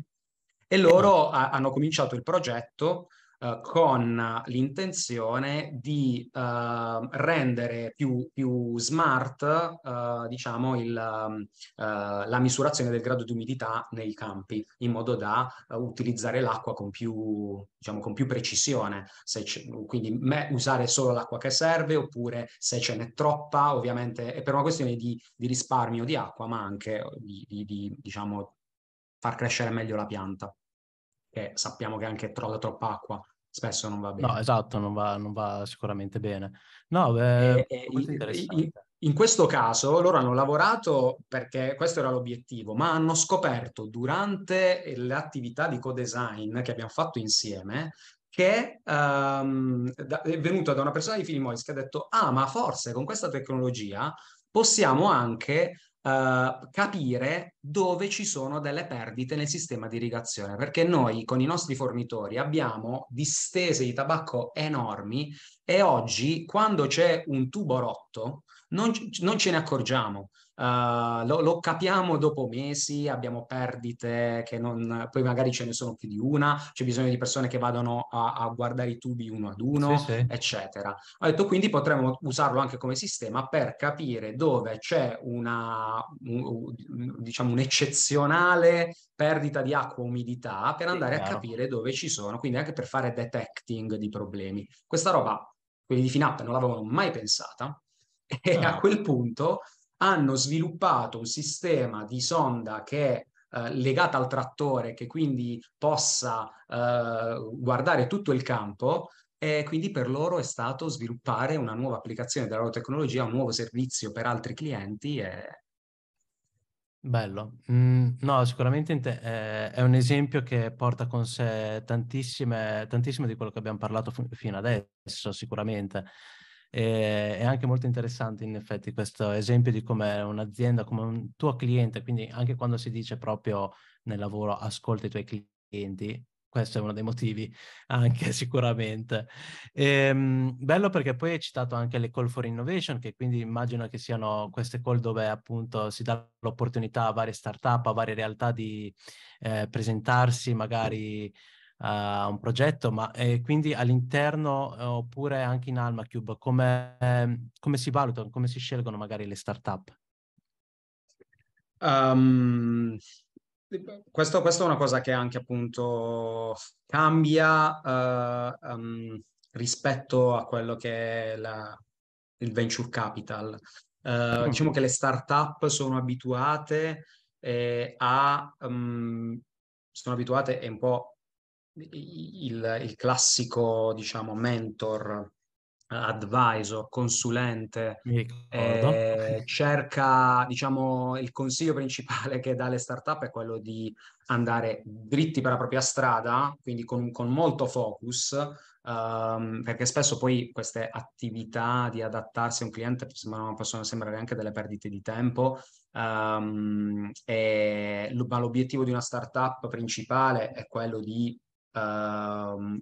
E loro a- hanno cominciato il progetto eh, con l'intenzione di eh, rendere più, più smart eh, diciamo il, ehm, eh, la misurazione del grado di umidità nei campi, in modo da utilizzare l'acqua con più, diciamo, con più precisione, quindi me, usare solo l'acqua che serve oppure se ce n'è troppa, ovviamente è per una questione di, di risparmio di acqua, ma anche di, di, di diciamo, far crescere meglio la pianta, che sappiamo che anche tro- troppa acqua spesso non va bene. No, esatto, non va, non va sicuramente bene. No, beh, e, in, in questo caso loro hanno lavorato perché questo era l'obiettivo, ma hanno scoperto durante le attività di co-design che abbiamo fatto insieme che um, da, è venuta da una persona di Filimolis che ha detto ah ma forse con questa tecnologia possiamo anche eh, capire dove ci sono delle perdite nel sistema di irrigazione, perché noi con i nostri fornitori abbiamo distese di tabacco enormi e oggi quando c'è un tubo rotto non, non ce ne accorgiamo. Uh, lo, lo, capiamo dopo mesi, abbiamo perdite che non, poi magari ce ne sono più di una, c'è bisogno di persone che vadano a, a guardare i tubi uno ad uno, sì, sì. eccetera. Ho detto quindi potremmo usarlo anche come sistema per capire dove c'è una, un, diciamo, un'eccezionale perdita di acqua umidità per andare sì, a capire dove ci sono, quindi anche per fare detecting di problemi. Questa roba, quelli di FinApp non l'avevano mai pensata e ah. a quel punto hanno sviluppato un sistema di sonda che è eh, legata al trattore, che quindi possa eh, guardare tutto il campo, e quindi per loro è stato sviluppare una nuova applicazione della loro tecnologia, un nuovo servizio per altri clienti. E... Bello. Mm, no, sicuramente te, eh, è un esempio che porta con sé tantissime, tantissime di quello che abbiamo parlato f- fino adesso, sicuramente. E, è anche molto interessante in effetti questo esempio di come un'azienda, come un tuo cliente, quindi anche quando si dice proprio nel lavoro ascolta i tuoi clienti, questo è uno dei motivi anche sicuramente. Ehm, bello perché poi hai citato anche le call for innovation, che quindi immagino che siano queste call dove appunto si dà l'opportunità a varie start-up, a varie realtà di eh, presentarsi magari uh, un progetto, ma eh, quindi all'interno eh, oppure anche in AlmaCube, come, eh, come si valutano, come si scelgono magari le startup? Um, questo, questa è una cosa che anche appunto cambia uh, um, rispetto a quello che è la, il venture capital. Uh, diciamo che le start-up sono abituate eh, a um, sono abituate e un po' il, il classico, diciamo, mentor, advisor, consulente, eh, cerca, diciamo, il consiglio principale che dà alle startup è quello di andare dritti per la propria strada, quindi con, con molto focus, um, perché spesso poi queste attività di adattarsi a un cliente possono sembrare anche delle perdite di tempo, um, e, ma l'obiettivo di una startup principale è quello di mh, ehm,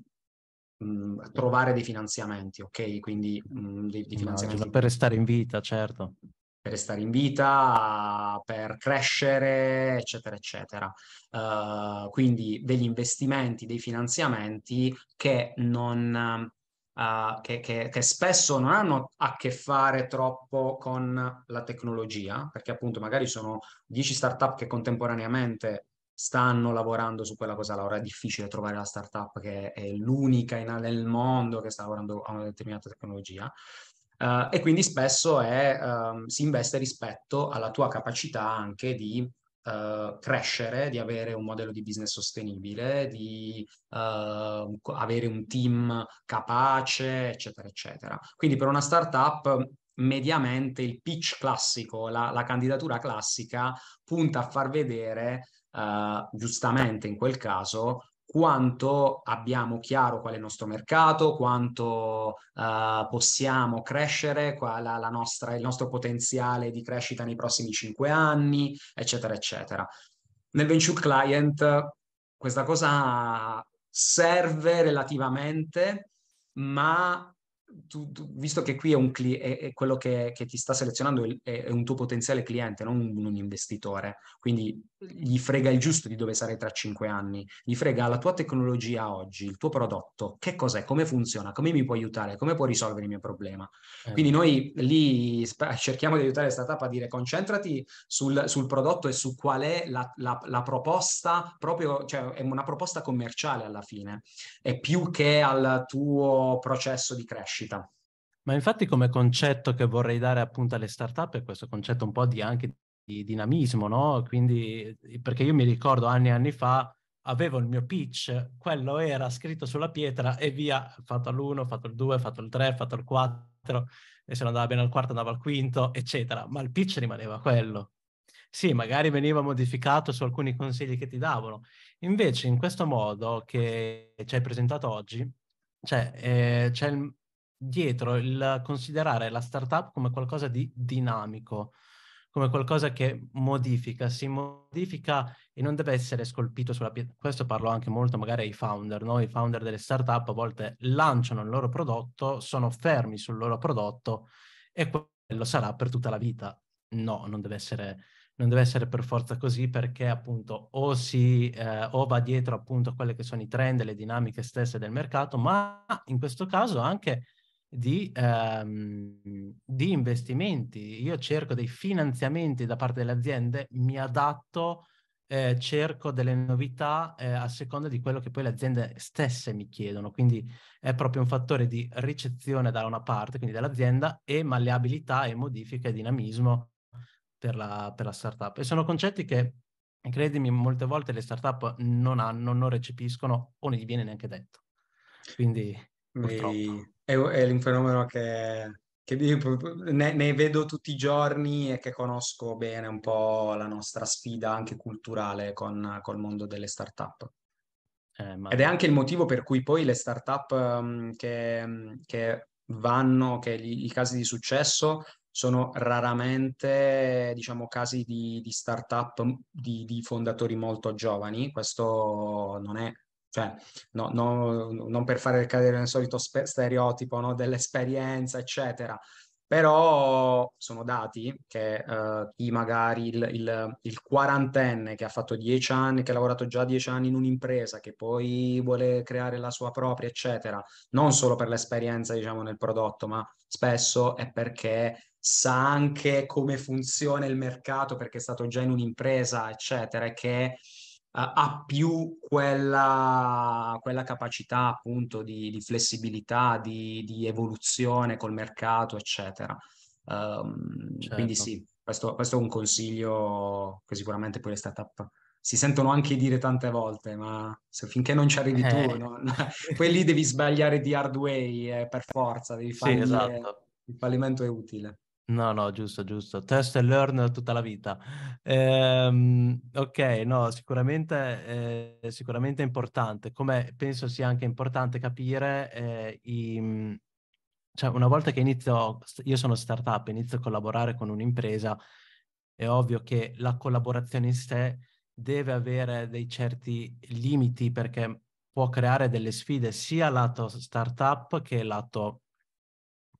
mm, trovare dei finanziamenti, ok? Quindi mh, mm, dei, dei finanziamenti. No, per restare in vita, certo. Per restare in vita, per crescere, eccetera, eccetera. Uh, quindi degli investimenti, dei finanziamenti che non... Uh, che, che, che, spesso non hanno a che fare troppo con la tecnologia, perché appunto magari sono 10 startup che contemporaneamente stanno lavorando su quella cosa là. Ora è difficile trovare la startup che è l'unica in, nel mondo che sta lavorando a una determinata tecnologia. Uh, e quindi spesso è, um, si investe rispetto alla tua capacità anche di Uh, crescere, di avere un modello di business sostenibile, di uh, avere un team capace, eccetera, eccetera. Quindi per una startup mediamente il pitch classico, la, la candidatura classica punta a far vedere eh, giustamente in quel caso, quanto abbiamo chiaro qual è il nostro mercato, quanto uh, possiamo crescere, qual è nostra, il nostro potenziale di crescita nei prossimi cinque anni, eccetera, eccetera. Nel venture client questa cosa serve relativamente, ma tu, tu, visto che qui è, cli- è, è quello che, che, ti sta selezionando, è, è, un tuo potenziale cliente, non un, un investitore, quindi gli frega il giusto di dove sarai tra cinque anni, gli frega la tua tecnologia oggi, il tuo prodotto, che cos'è, come funziona, come mi può aiutare, come può risolvere il mio problema. Eh. Quindi noi lì cerchiamo di aiutare la startup a dire concentrati sul, sul prodotto e su qual è la, la, la, proposta, proprio, cioè è una proposta commerciale alla fine, è più che al tuo processo di crescita. Ma infatti come concetto che vorrei dare appunto alle startup è questo concetto un po' di anche dinamismo, no? Quindi, eh, perché io mi ricordo anni e anni fa avevo il mio pitch, quello era scritto sulla pietra e via, fatto all'1, fatto il 2, fatto il 3, fatto il 4, e se non andava bene al quarto andava al quinto, eccetera, ma il pitch rimaneva quello. Sì, magari veniva modificato su alcuni consigli che ti davano. Invece, in questo modo che ci hai presentato oggi, cioè, eh, c'è il, dietro il considerare la startup come qualcosa di dinamico, come qualcosa che modifica, si modifica e non deve essere scolpito sulla pietra. Questo parlo anche molto magari ai founder, no? i founder delle startup a volte lanciano il loro prodotto, sono fermi sul loro prodotto e quello sarà per tutta la vita. No, non deve essere, non deve essere per forza così perché appunto o, si, eh, o va dietro appunto a quelle che sono i trend, le dinamiche stesse del mercato, ma in questo caso anche di, ehm, di investimenti. Io cerco dei finanziamenti da parte delle aziende, mi adatto, eh, cerco delle novità eh, a seconda di quello che poi le aziende stesse mi chiedono. Quindi è proprio un fattore di ricezione da una parte, quindi dall'azienda, e malleabilità e modifica e dinamismo per la, per la startup. E sono concetti che credimi, molte volte le startup non hanno, non recepiscono o non gli viene neanche detto. Quindi mi, purtroppo è, è un fenomeno che, che ne, ne, vedo tutti i giorni e che conosco bene un po' la nostra sfida anche culturale con, col mondo delle start-up. Eh, ma... Ed è anche il motivo per cui poi le start-up um, che, che, vanno, che gli, i casi di successo sono raramente, diciamo, casi di, di start-up di, di, fondatori molto giovani. Questo non è cioè, no, no, non per fare cadere nel solito spe- stereotipo no, dell'esperienza, eccetera, però sono dati che eh, chi magari il, il, il, quarantenne che ha fatto dieci anni, che ha lavorato già dieci anni in un'impresa, che poi vuole creare la sua propria, eccetera, non solo per l'esperienza, diciamo, nel prodotto, ma spesso è perché sa anche come funziona il mercato, perché è stato già in un'impresa, eccetera, e che eh, ha più quella, quella capacità appunto di, di flessibilità, di, di, evoluzione col mercato, eccetera. Um, certo. Quindi sì, questo, questo, è un consiglio che sicuramente poi le startup si sentono anche dire tante volte, ma se, finché non ci arrivi eh. tu, no, no, poi lì devi sbagliare di hard way eh, per forza, devi fare sì, esatto. il fallimento è utile. No, no, giusto, giusto. Test and learn tutta la vita. Ehm, ok, no, sicuramente, eh, sicuramente è importante, come penso sia anche importante capire eh, i, mm, cioè, una volta che inizio, io sono startup, inizio a collaborare con un'impresa, è ovvio che la collaborazione in sé deve avere dei certi limiti perché può creare delle sfide sia lato startup che lato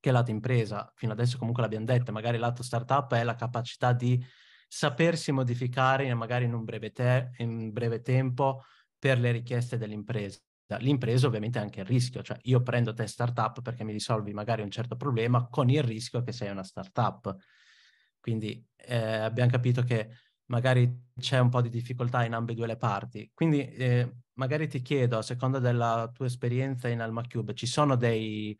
che lato impresa, fino adesso comunque l'abbiamo detto, magari lato startup è la capacità di sapersi modificare magari in un breve, te- in breve tempo per le richieste dell'impresa. L'impresa ovviamente è anche il rischio, cioè io prendo te startup perché mi risolvi magari un certo problema con il rischio che sei una startup. Quindi eh, abbiamo capito che magari c'è un po' di difficoltà in ambedue le parti. Quindi eh, magari ti chiedo, a seconda della tua esperienza in AlmaCube, ci sono dei,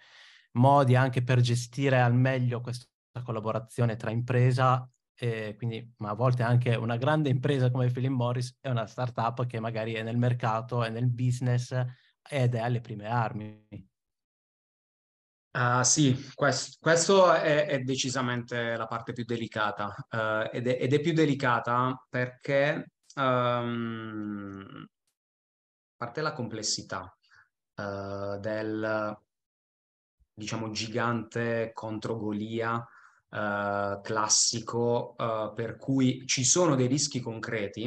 modi anche per gestire al meglio questa collaborazione tra impresa e eh, quindi, ma a volte anche una grande impresa come Philip Morris è una startup che magari è nel mercato, è nel business ed è alle prime armi. Uh, sì, quest- questo è-, è, decisamente la parte più delicata uh, ed, è- ed, è, più delicata perché um, parte la complessità uh, del diciamo, gigante contro Golia eh, classico, eh, per cui ci sono dei rischi concreti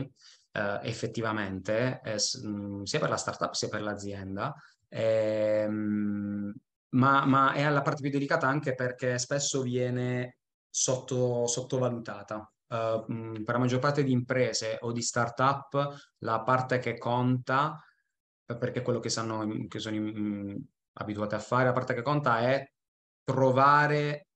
eh, effettivamente, eh, mm, sia per la startup sia per l'azienda, ehm, ma, ma, è alla parte più delicata anche perché spesso viene sotto, sottovalutata. Uh, per la maggior parte di imprese o di startup, la parte che conta, perché quello che sanno che sono mm, abituati a fare, la parte che conta è trovare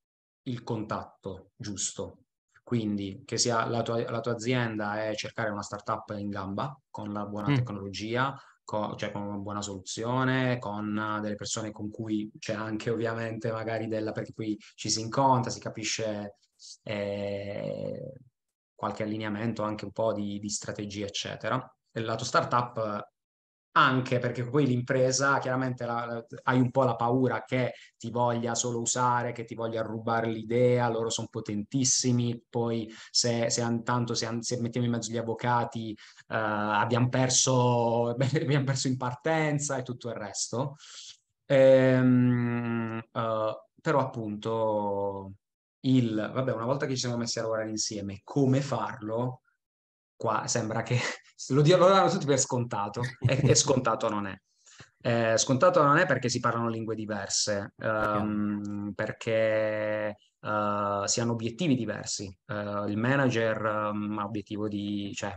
il contatto giusto. Quindi che sia la tua, la tua azienda è cercare una startup in gamba con la buona mm. tecnologia, con, cioè con una buona soluzione, con eh, delle persone con cui c'è anche ovviamente magari della, perché qui ci si incontra, si capisce eh, qualche allineamento anche un po' di, di strategie, eccetera. Il lato tua startup anche perché poi l'impresa chiaramente la, la, hai un po' la paura che ti voglia solo usare, che ti voglia rubare l'idea, loro sono potentissimi, poi se, se tanto se, se, mettiamo in mezzo gli avvocati eh, abbiamo, perso, abbiamo perso in partenza e tutto il resto. Ehm, eh, però appunto il, vabbè, una volta che ci siamo messi a lavorare insieme, come farlo? qua sembra che lo diano tutti per scontato e, e scontato non è. Eh, scontato non è perché si parlano lingue diverse, um, perché uh, eh, si hanno obiettivi diversi. Uh, il manager um, ha obiettivo di... Cioè,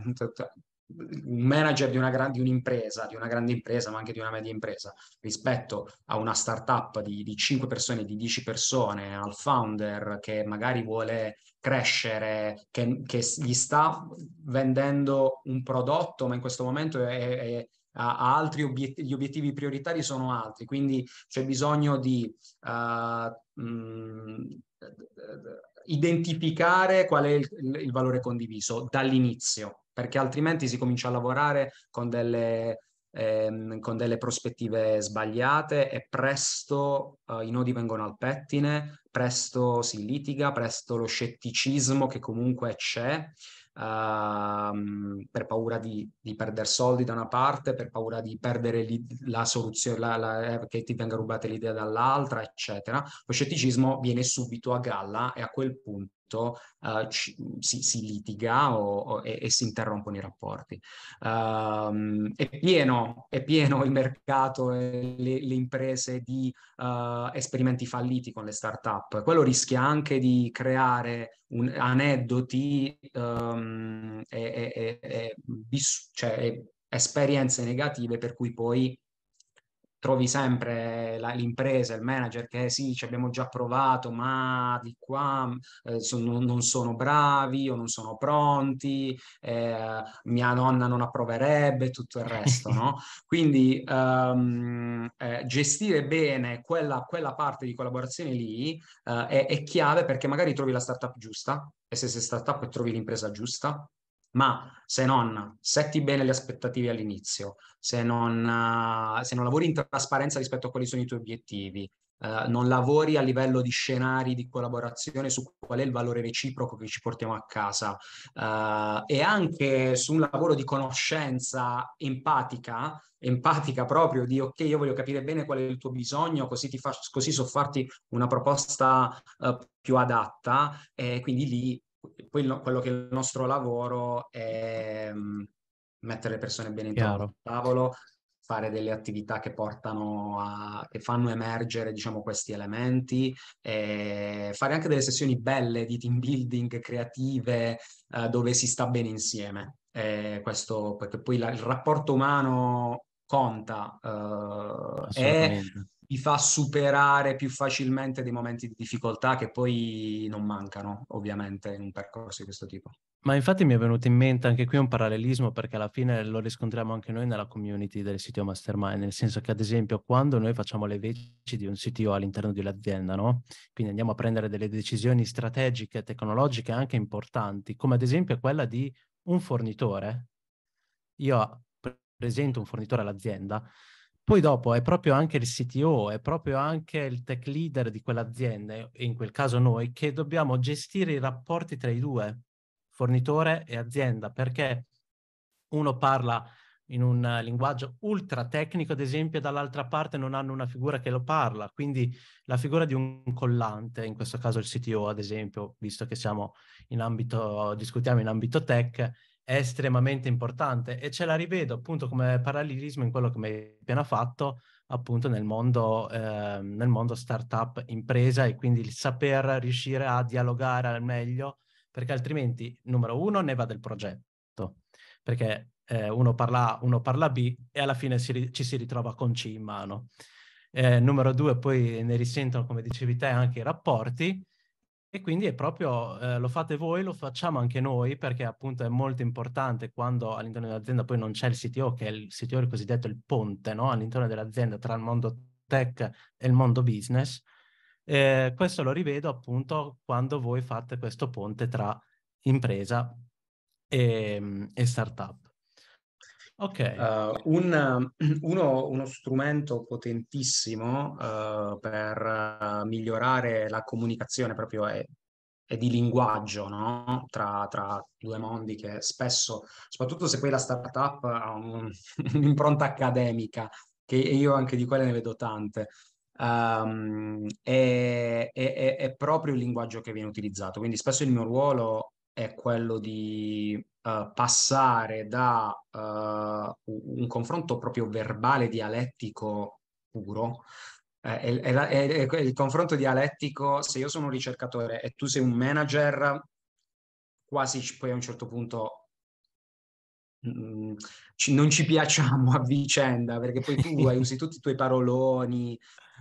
un manager di, una, di, un'impresa, di una grande impresa, ma anche di una media impresa, rispetto a una startup di, di 5 persone, di 10 persone, al founder che magari vuole crescere, che, che gli sta vendendo un prodotto, ma in questo momento è, è ha altri obiet- gli obiettivi prioritari sono altri, quindi c'è bisogno di uh, mh, mm, identificare qual è il, il, valore condiviso dall'inizio, perché altrimenti si comincia a lavorare con delle ehm, con delle prospettive sbagliate e presto eh, i nodi vengono al pettine, presto si litiga, presto lo scetticismo che comunque c'è ehm, per paura di, di perdere soldi da una parte, per paura di perdere la soluzione, la, la, eh, che ti venga rubata l'idea dall'altra, eccetera. Lo scetticismo viene subito a galla e a quel punto conflitto uh, eh, ci, si, si, litiga o, o, e, e, si interrompono i rapporti. Um, è, pieno, è, pieno, il mercato e le, le imprese di uh, esperimenti falliti con le start-up. Quello rischia anche di creare un, aneddoti um, e, e, e bis, cioè, esperienze negative per cui poi trovi sempre la, l'impresa, il manager che eh, sì, ci abbiamo già provato, ma di qua eh, sono, non sono bravi o non sono pronti, eh, mia nonna non approverebbe, tutto il resto, no? Quindi um, gestire bene quella, quella, parte di collaborazione lì eh, è, è chiave perché magari trovi la startup giusta, e se sei startup trovi l'impresa giusta, ma se non setti bene le aspettative all'inizio, se non, eh, se non lavori in trasparenza rispetto a quali sono i tuoi obiettivi, eh, non lavori a livello di scenari di collaborazione su qual è il valore reciproco che ci portiamo a casa eh, e anche su un lavoro di conoscenza empatica, empatica proprio di ok io voglio capire bene qual è il tuo bisogno così, ti fa, così so farti una proposta eh, più adatta e quindi lì quello, quello che è il nostro lavoro è mm, mettere le persone bene intorno al tavolo, fare delle attività che portano a, che fanno emergere, diciamo, questi elementi, fare anche delle sessioni belle di team building creative eh, dove si sta bene insieme. Eh, questo perché poi la, il rapporto umano conta eh, e ti fa superare più facilmente dei momenti di difficoltà che poi non mancano, ovviamente, in un percorso di questo tipo. Ma infatti mi è venuto in mente anche qui un parallelismo perché alla fine lo riscontriamo anche noi nella community del sito Mastermind, nel senso che ad esempio quando noi facciamo le veci di un CTO all'interno dell'azienda, no? Quindi andiamo a prendere delle decisioni strategiche, tecnologiche anche importanti, come ad esempio quella di un fornitore. Io presento un fornitore all'azienda, poi dopo è proprio anche il CTO, è proprio anche il tech leader di quell'azienda, in quel caso noi, che dobbiamo gestire i rapporti tra i due, fornitore e azienda, perché uno parla in un linguaggio ultra tecnico, ad esempio, e dall'altra parte non hanno una figura che lo parla. Quindi la figura di un collante, in questo caso il CTO, ad esempio, visto che siamo in ambito, discutiamo in ambito tech, è estremamente importante e ce la rivedo appunto come parallelismo in quello che mi hai appena fatto appunto nel mondo, eh, nel mondo startup impresa e quindi il saper riuscire a dialogare al meglio perché altrimenti numero uno ne va del progetto perché eh, uno, parla A, uno parla B e alla fine si, ci si ritrova con C in mano. Eh, numero due poi ne risentono come dicevi te anche i rapporti e quindi è proprio, eh, lo fate voi, lo facciamo anche noi, perché appunto è molto importante quando all'interno dell'azienda poi non c'è il CTO, che è il CTO il cosiddetto il ponte, no? All'interno dell'azienda tra il mondo tech e il mondo business. Eh, questo lo rivedo appunto quando voi fate questo ponte tra impresa e, mm, e startup. Okay. Uh, un, uno, uno, strumento potentissimo uh, per eh, migliorare la comunicazione proprio è, è di linguaggio no? tra, tra, due mondi che spesso, soprattutto se poi la startup ha un, un'impronta accademica, che io anche di quelle ne vedo tante, um, è, è, è proprio il linguaggio che viene utilizzato. Quindi spesso il mio ruolo è quello di eh, passare da uh, un confronto proprio verbale dialettico puro, eh, è, è, è, è, il confronto dialettico, se io sono un ricercatore e tu sei un manager, quasi poi a un certo punto mh, mm, non ci piacciamo a vicenda, perché poi tu hai, usi tutti i tuoi paroloni,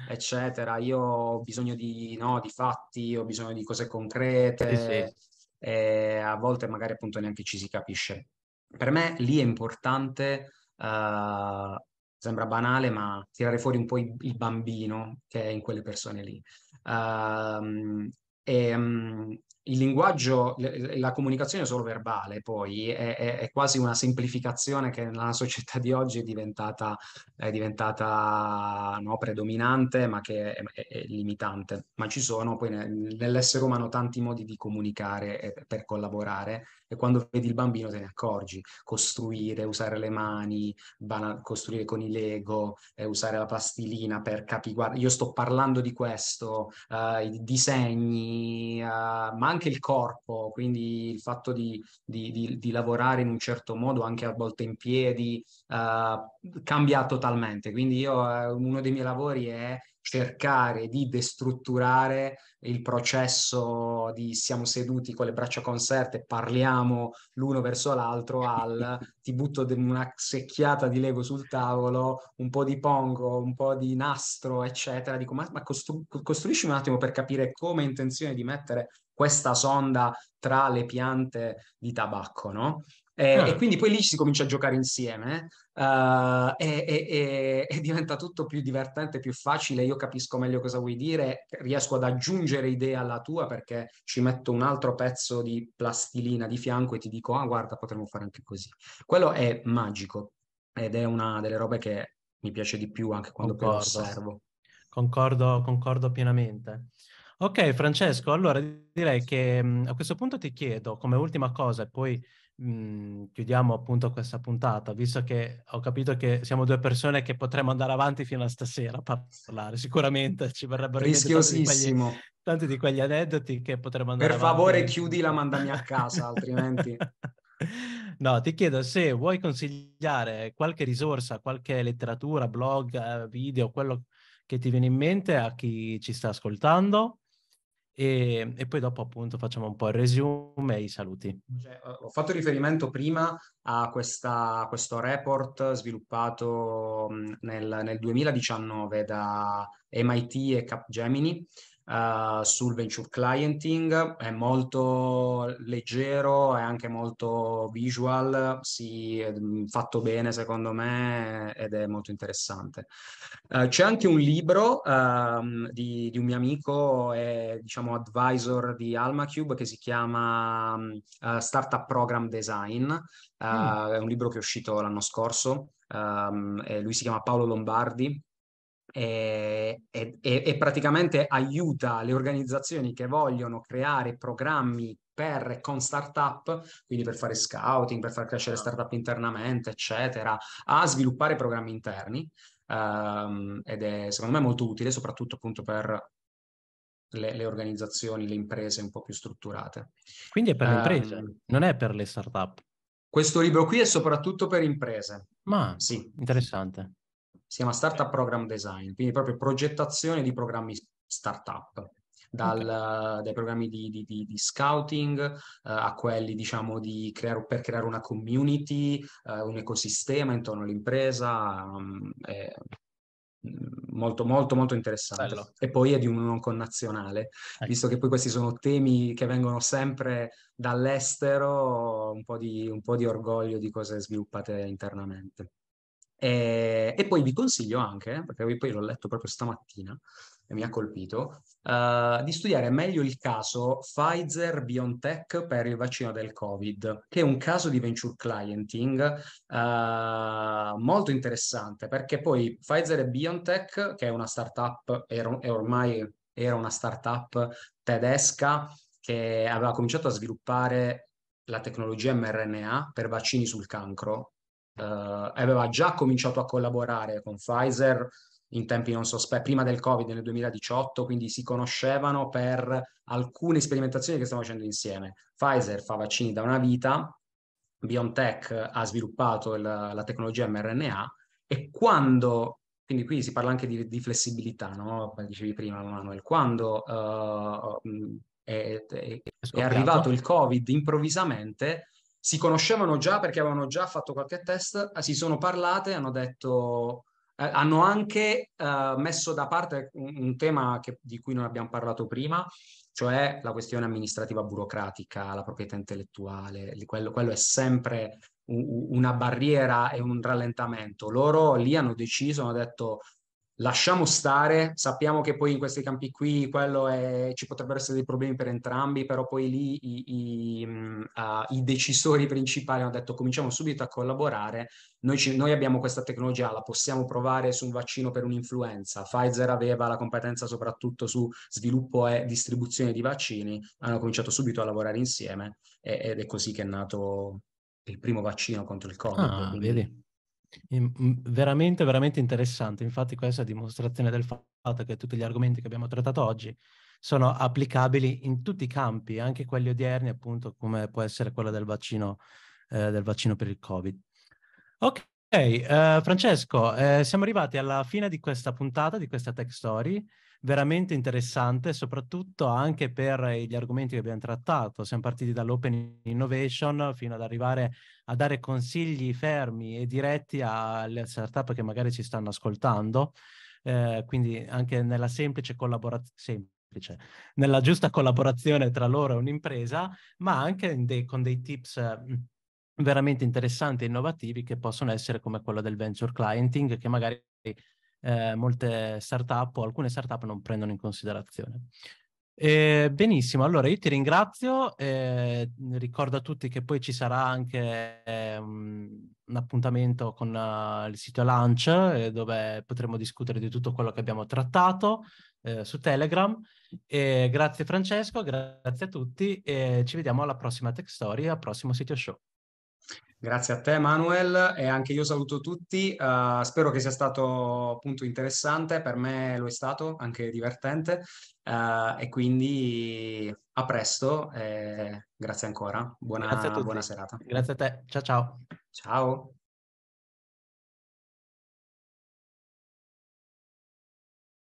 eccetera, io ho bisogno di, no, di fatti, ho bisogno di cose concrete. Sì, sì e a volte magari appunto neanche ci si capisce. Per me lì è importante, uh, sembra banale, ma tirare fuori un po' il bambino che è in quelle persone lì. Uh, e, um, il linguaggio, la comunicazione solo verbale poi è, è, è, quasi una semplificazione che nella società di oggi è diventata, è diventata no, predominante ma che è, limitante. Ma ci sono poi nell'essere umano tanti modi di comunicare per collaborare e quando vedi il bambino te ne accorgi, costruire, usare le mani, bana- costruire con i Lego, eh, usare la plastilina per capire, guarda, io sto parlando di questo, uh, i disegni, uh, ma anche il corpo, quindi il fatto di, di, di, di, lavorare in un certo modo, anche a volte in piedi, uh, cambia totalmente. Quindi io, uno dei miei lavori è cercare di destrutturare il processo di siamo seduti con le braccia conserte, parliamo l'uno verso l'altro al ti butto una secchiata di lego sul tavolo, un po' di pongo, un po' di nastro, eccetera. Dico, ma, ma costru- costruisci un attimo per capire come intenzione di mettere questa sonda tra le piante di tabacco, no? Eh, ah. E quindi poi lì si comincia a giocare insieme eh. eh? e, e, e, diventa tutto più divertente, più facile, io capisco meglio cosa vuoi dire, riesco ad aggiungere idea alla tua perché ci metto un altro pezzo di plastilina di fianco e ti dico, ah guarda, potremmo fare anche così. Quello è magico ed è una delle robe che mi piace di più anche quando concordo. poi osservo. Concordo, concordo pienamente. Ok Francesco, allora direi che mm, a questo punto ti chiedo come ultima cosa e poi Mhmm, chiudiamo appunto questa puntata, visto che ho capito che siamo due persone che potremmo andare avanti fino a stasera a parlare, sicuramente ci verrebbero rischiosissimo. Tanti di, quegli, aneddoti che potremmo andare avanti. Per favore avanti. chiudila, mandami a casa, altrimenti... No, ti chiedo se vuoi consigliare qualche risorsa, qualche letteratura, blog, eh, video, quello che ti viene in mente a chi ci sta ascoltando e, ehm, e, poi dopo appunto facciamo un po' il resume e i saluti. Cioè, ho fatto riferimento prima a, questa, a questo report sviluppato nel, nel, 2019 da MIT e Capgemini uh, sul venture clienting, è molto leggero, è anche molto visual, sì, è mm, fatto bene secondo me ed è molto interessante. Uh, c'è anche un libro um, di, di, un mio amico, è, diciamo advisor di AlmaCube, che si chiama uh, Startup Program Design, mm. è un libro che è uscito l'anno scorso, um, lui si chiama Paolo Lombardi e, e, e, praticamente aiuta le organizzazioni che vogliono creare programmi per con startup, quindi per fare scouting, per far crescere startup internamente, eccetera, a sviluppare programmi interni. Um, ed è secondo me molto utile, soprattutto appunto per le, le, organizzazioni, le imprese un po' più strutturate. Quindi è per le imprese, um, non è per le startup. Questo libro qui è soprattutto per imprese. Ma sì. interessante si chiama Startup Program Design, quindi proprio progettazione di programmi startup. Dal, okay. dai programmi di, di, di, di scouting eh, a quelli diciamo creare, per creare una community, eh, un ecosistema intorno all'impresa, um, eh, molto molto molto interessante Bello. e poi è di un non connazionale ecco. visto che poi questi sono temi che vengono sempre dall'estero un po, di, un po' di orgoglio di cose sviluppate internamente e, eh, e poi vi consiglio anche, eh, perché poi l'ho letto proprio stamattina e mi ha colpito, uh, di studiare meglio il caso Pfizer-BioNTech per il vaccino del Covid, che è un caso di venture clienting uh, molto interessante, perché poi Pfizer e BioNTech, che è una startup, era, è ormai era una startup tedesca che aveva cominciato a sviluppare la tecnologia mRNA per vaccini sul cancro eh, aveva già cominciato a collaborare con Pfizer in tempi non sospetti, prima del Covid nel 2018, quindi si conoscevano per alcune sperimentazioni che stiamo facendo insieme. Pfizer fa vaccini da una vita, BioNTech ha sviluppato la, la tecnologia mRNA e quando, quindi qui si parla anche di, di flessibilità, no? dicevi prima Manuel, quando uh, è, è, è, è, arrivato il Covid improvvisamente, si conoscevano già perché avevano già fatto qualche test, eh, si sono parlate, hanno detto, eh, hanno anche eh, messo da parte un, un tema che, di cui non abbiamo parlato prima, cioè la questione amministrativa burocratica, la proprietà intellettuale, quello, quello è sempre una barriera e un rallentamento. Loro lì hanno deciso, hanno detto lasciamo stare, sappiamo che poi in questi campi qui è, ci potrebbero essere dei problemi per entrambi, però poi lì i, i, uh, i decisori principali hanno detto cominciamo subito a collaborare, noi, ci, noi, abbiamo questa tecnologia, la possiamo provare su un vaccino per un'influenza, Pfizer aveva la competenza soprattutto su sviluppo e distribuzione di vaccini, hanno cominciato subito a lavorare insieme ed è così che è nato il primo vaccino contro il Covid. Ah, vedi. Mhmm, veramente, veramente interessante. Infatti questa è dimostrazione del fatto che tutti gli argomenti che abbiamo trattato oggi sono applicabili in tutti i campi, anche quelli odierni, appunto, come può essere quello del vaccino, eh, del vaccino per il Covid. Ok, eh, Francesco, eh, siamo arrivati alla fine di questa puntata, di questa tech story, veramente interessante, soprattutto anche per eh, gli argomenti che abbiamo trattato. Siamo partiti dall'open innovation fino ad arrivare a dare consigli fermi e diretti alle startup che magari ci stanno ascoltando, eh, quindi anche nella semplice collaborazione, semplice, nella giusta collaborazione tra loro e un'impresa, ma anche dei, con dei tips mm, veramente interessanti e innovativi che possono essere come quello del venture clienting, che magari eh, molte startup o alcune startup non prendono in considerazione. Eh, benissimo, allora io ti ringrazio, eh, ricordo a tutti che poi ci sarà anche eh, un appuntamento con uh, il sito Launch eh, dove potremo discutere di tutto quello che abbiamo trattato eh, su Telegram. grazie Francesco, grazie a tutti e ci vediamo alla prossima Tech Story, al prossimo sito show. Grazie a te Manuel e anche io saluto tutti, uh, spero che sia stato appunto interessante, per me lo è stato, anche divertente uh, e quindi a presto e grazie ancora, buona, grazie buona serata. Grazie a te, ciao ciao. Ciao.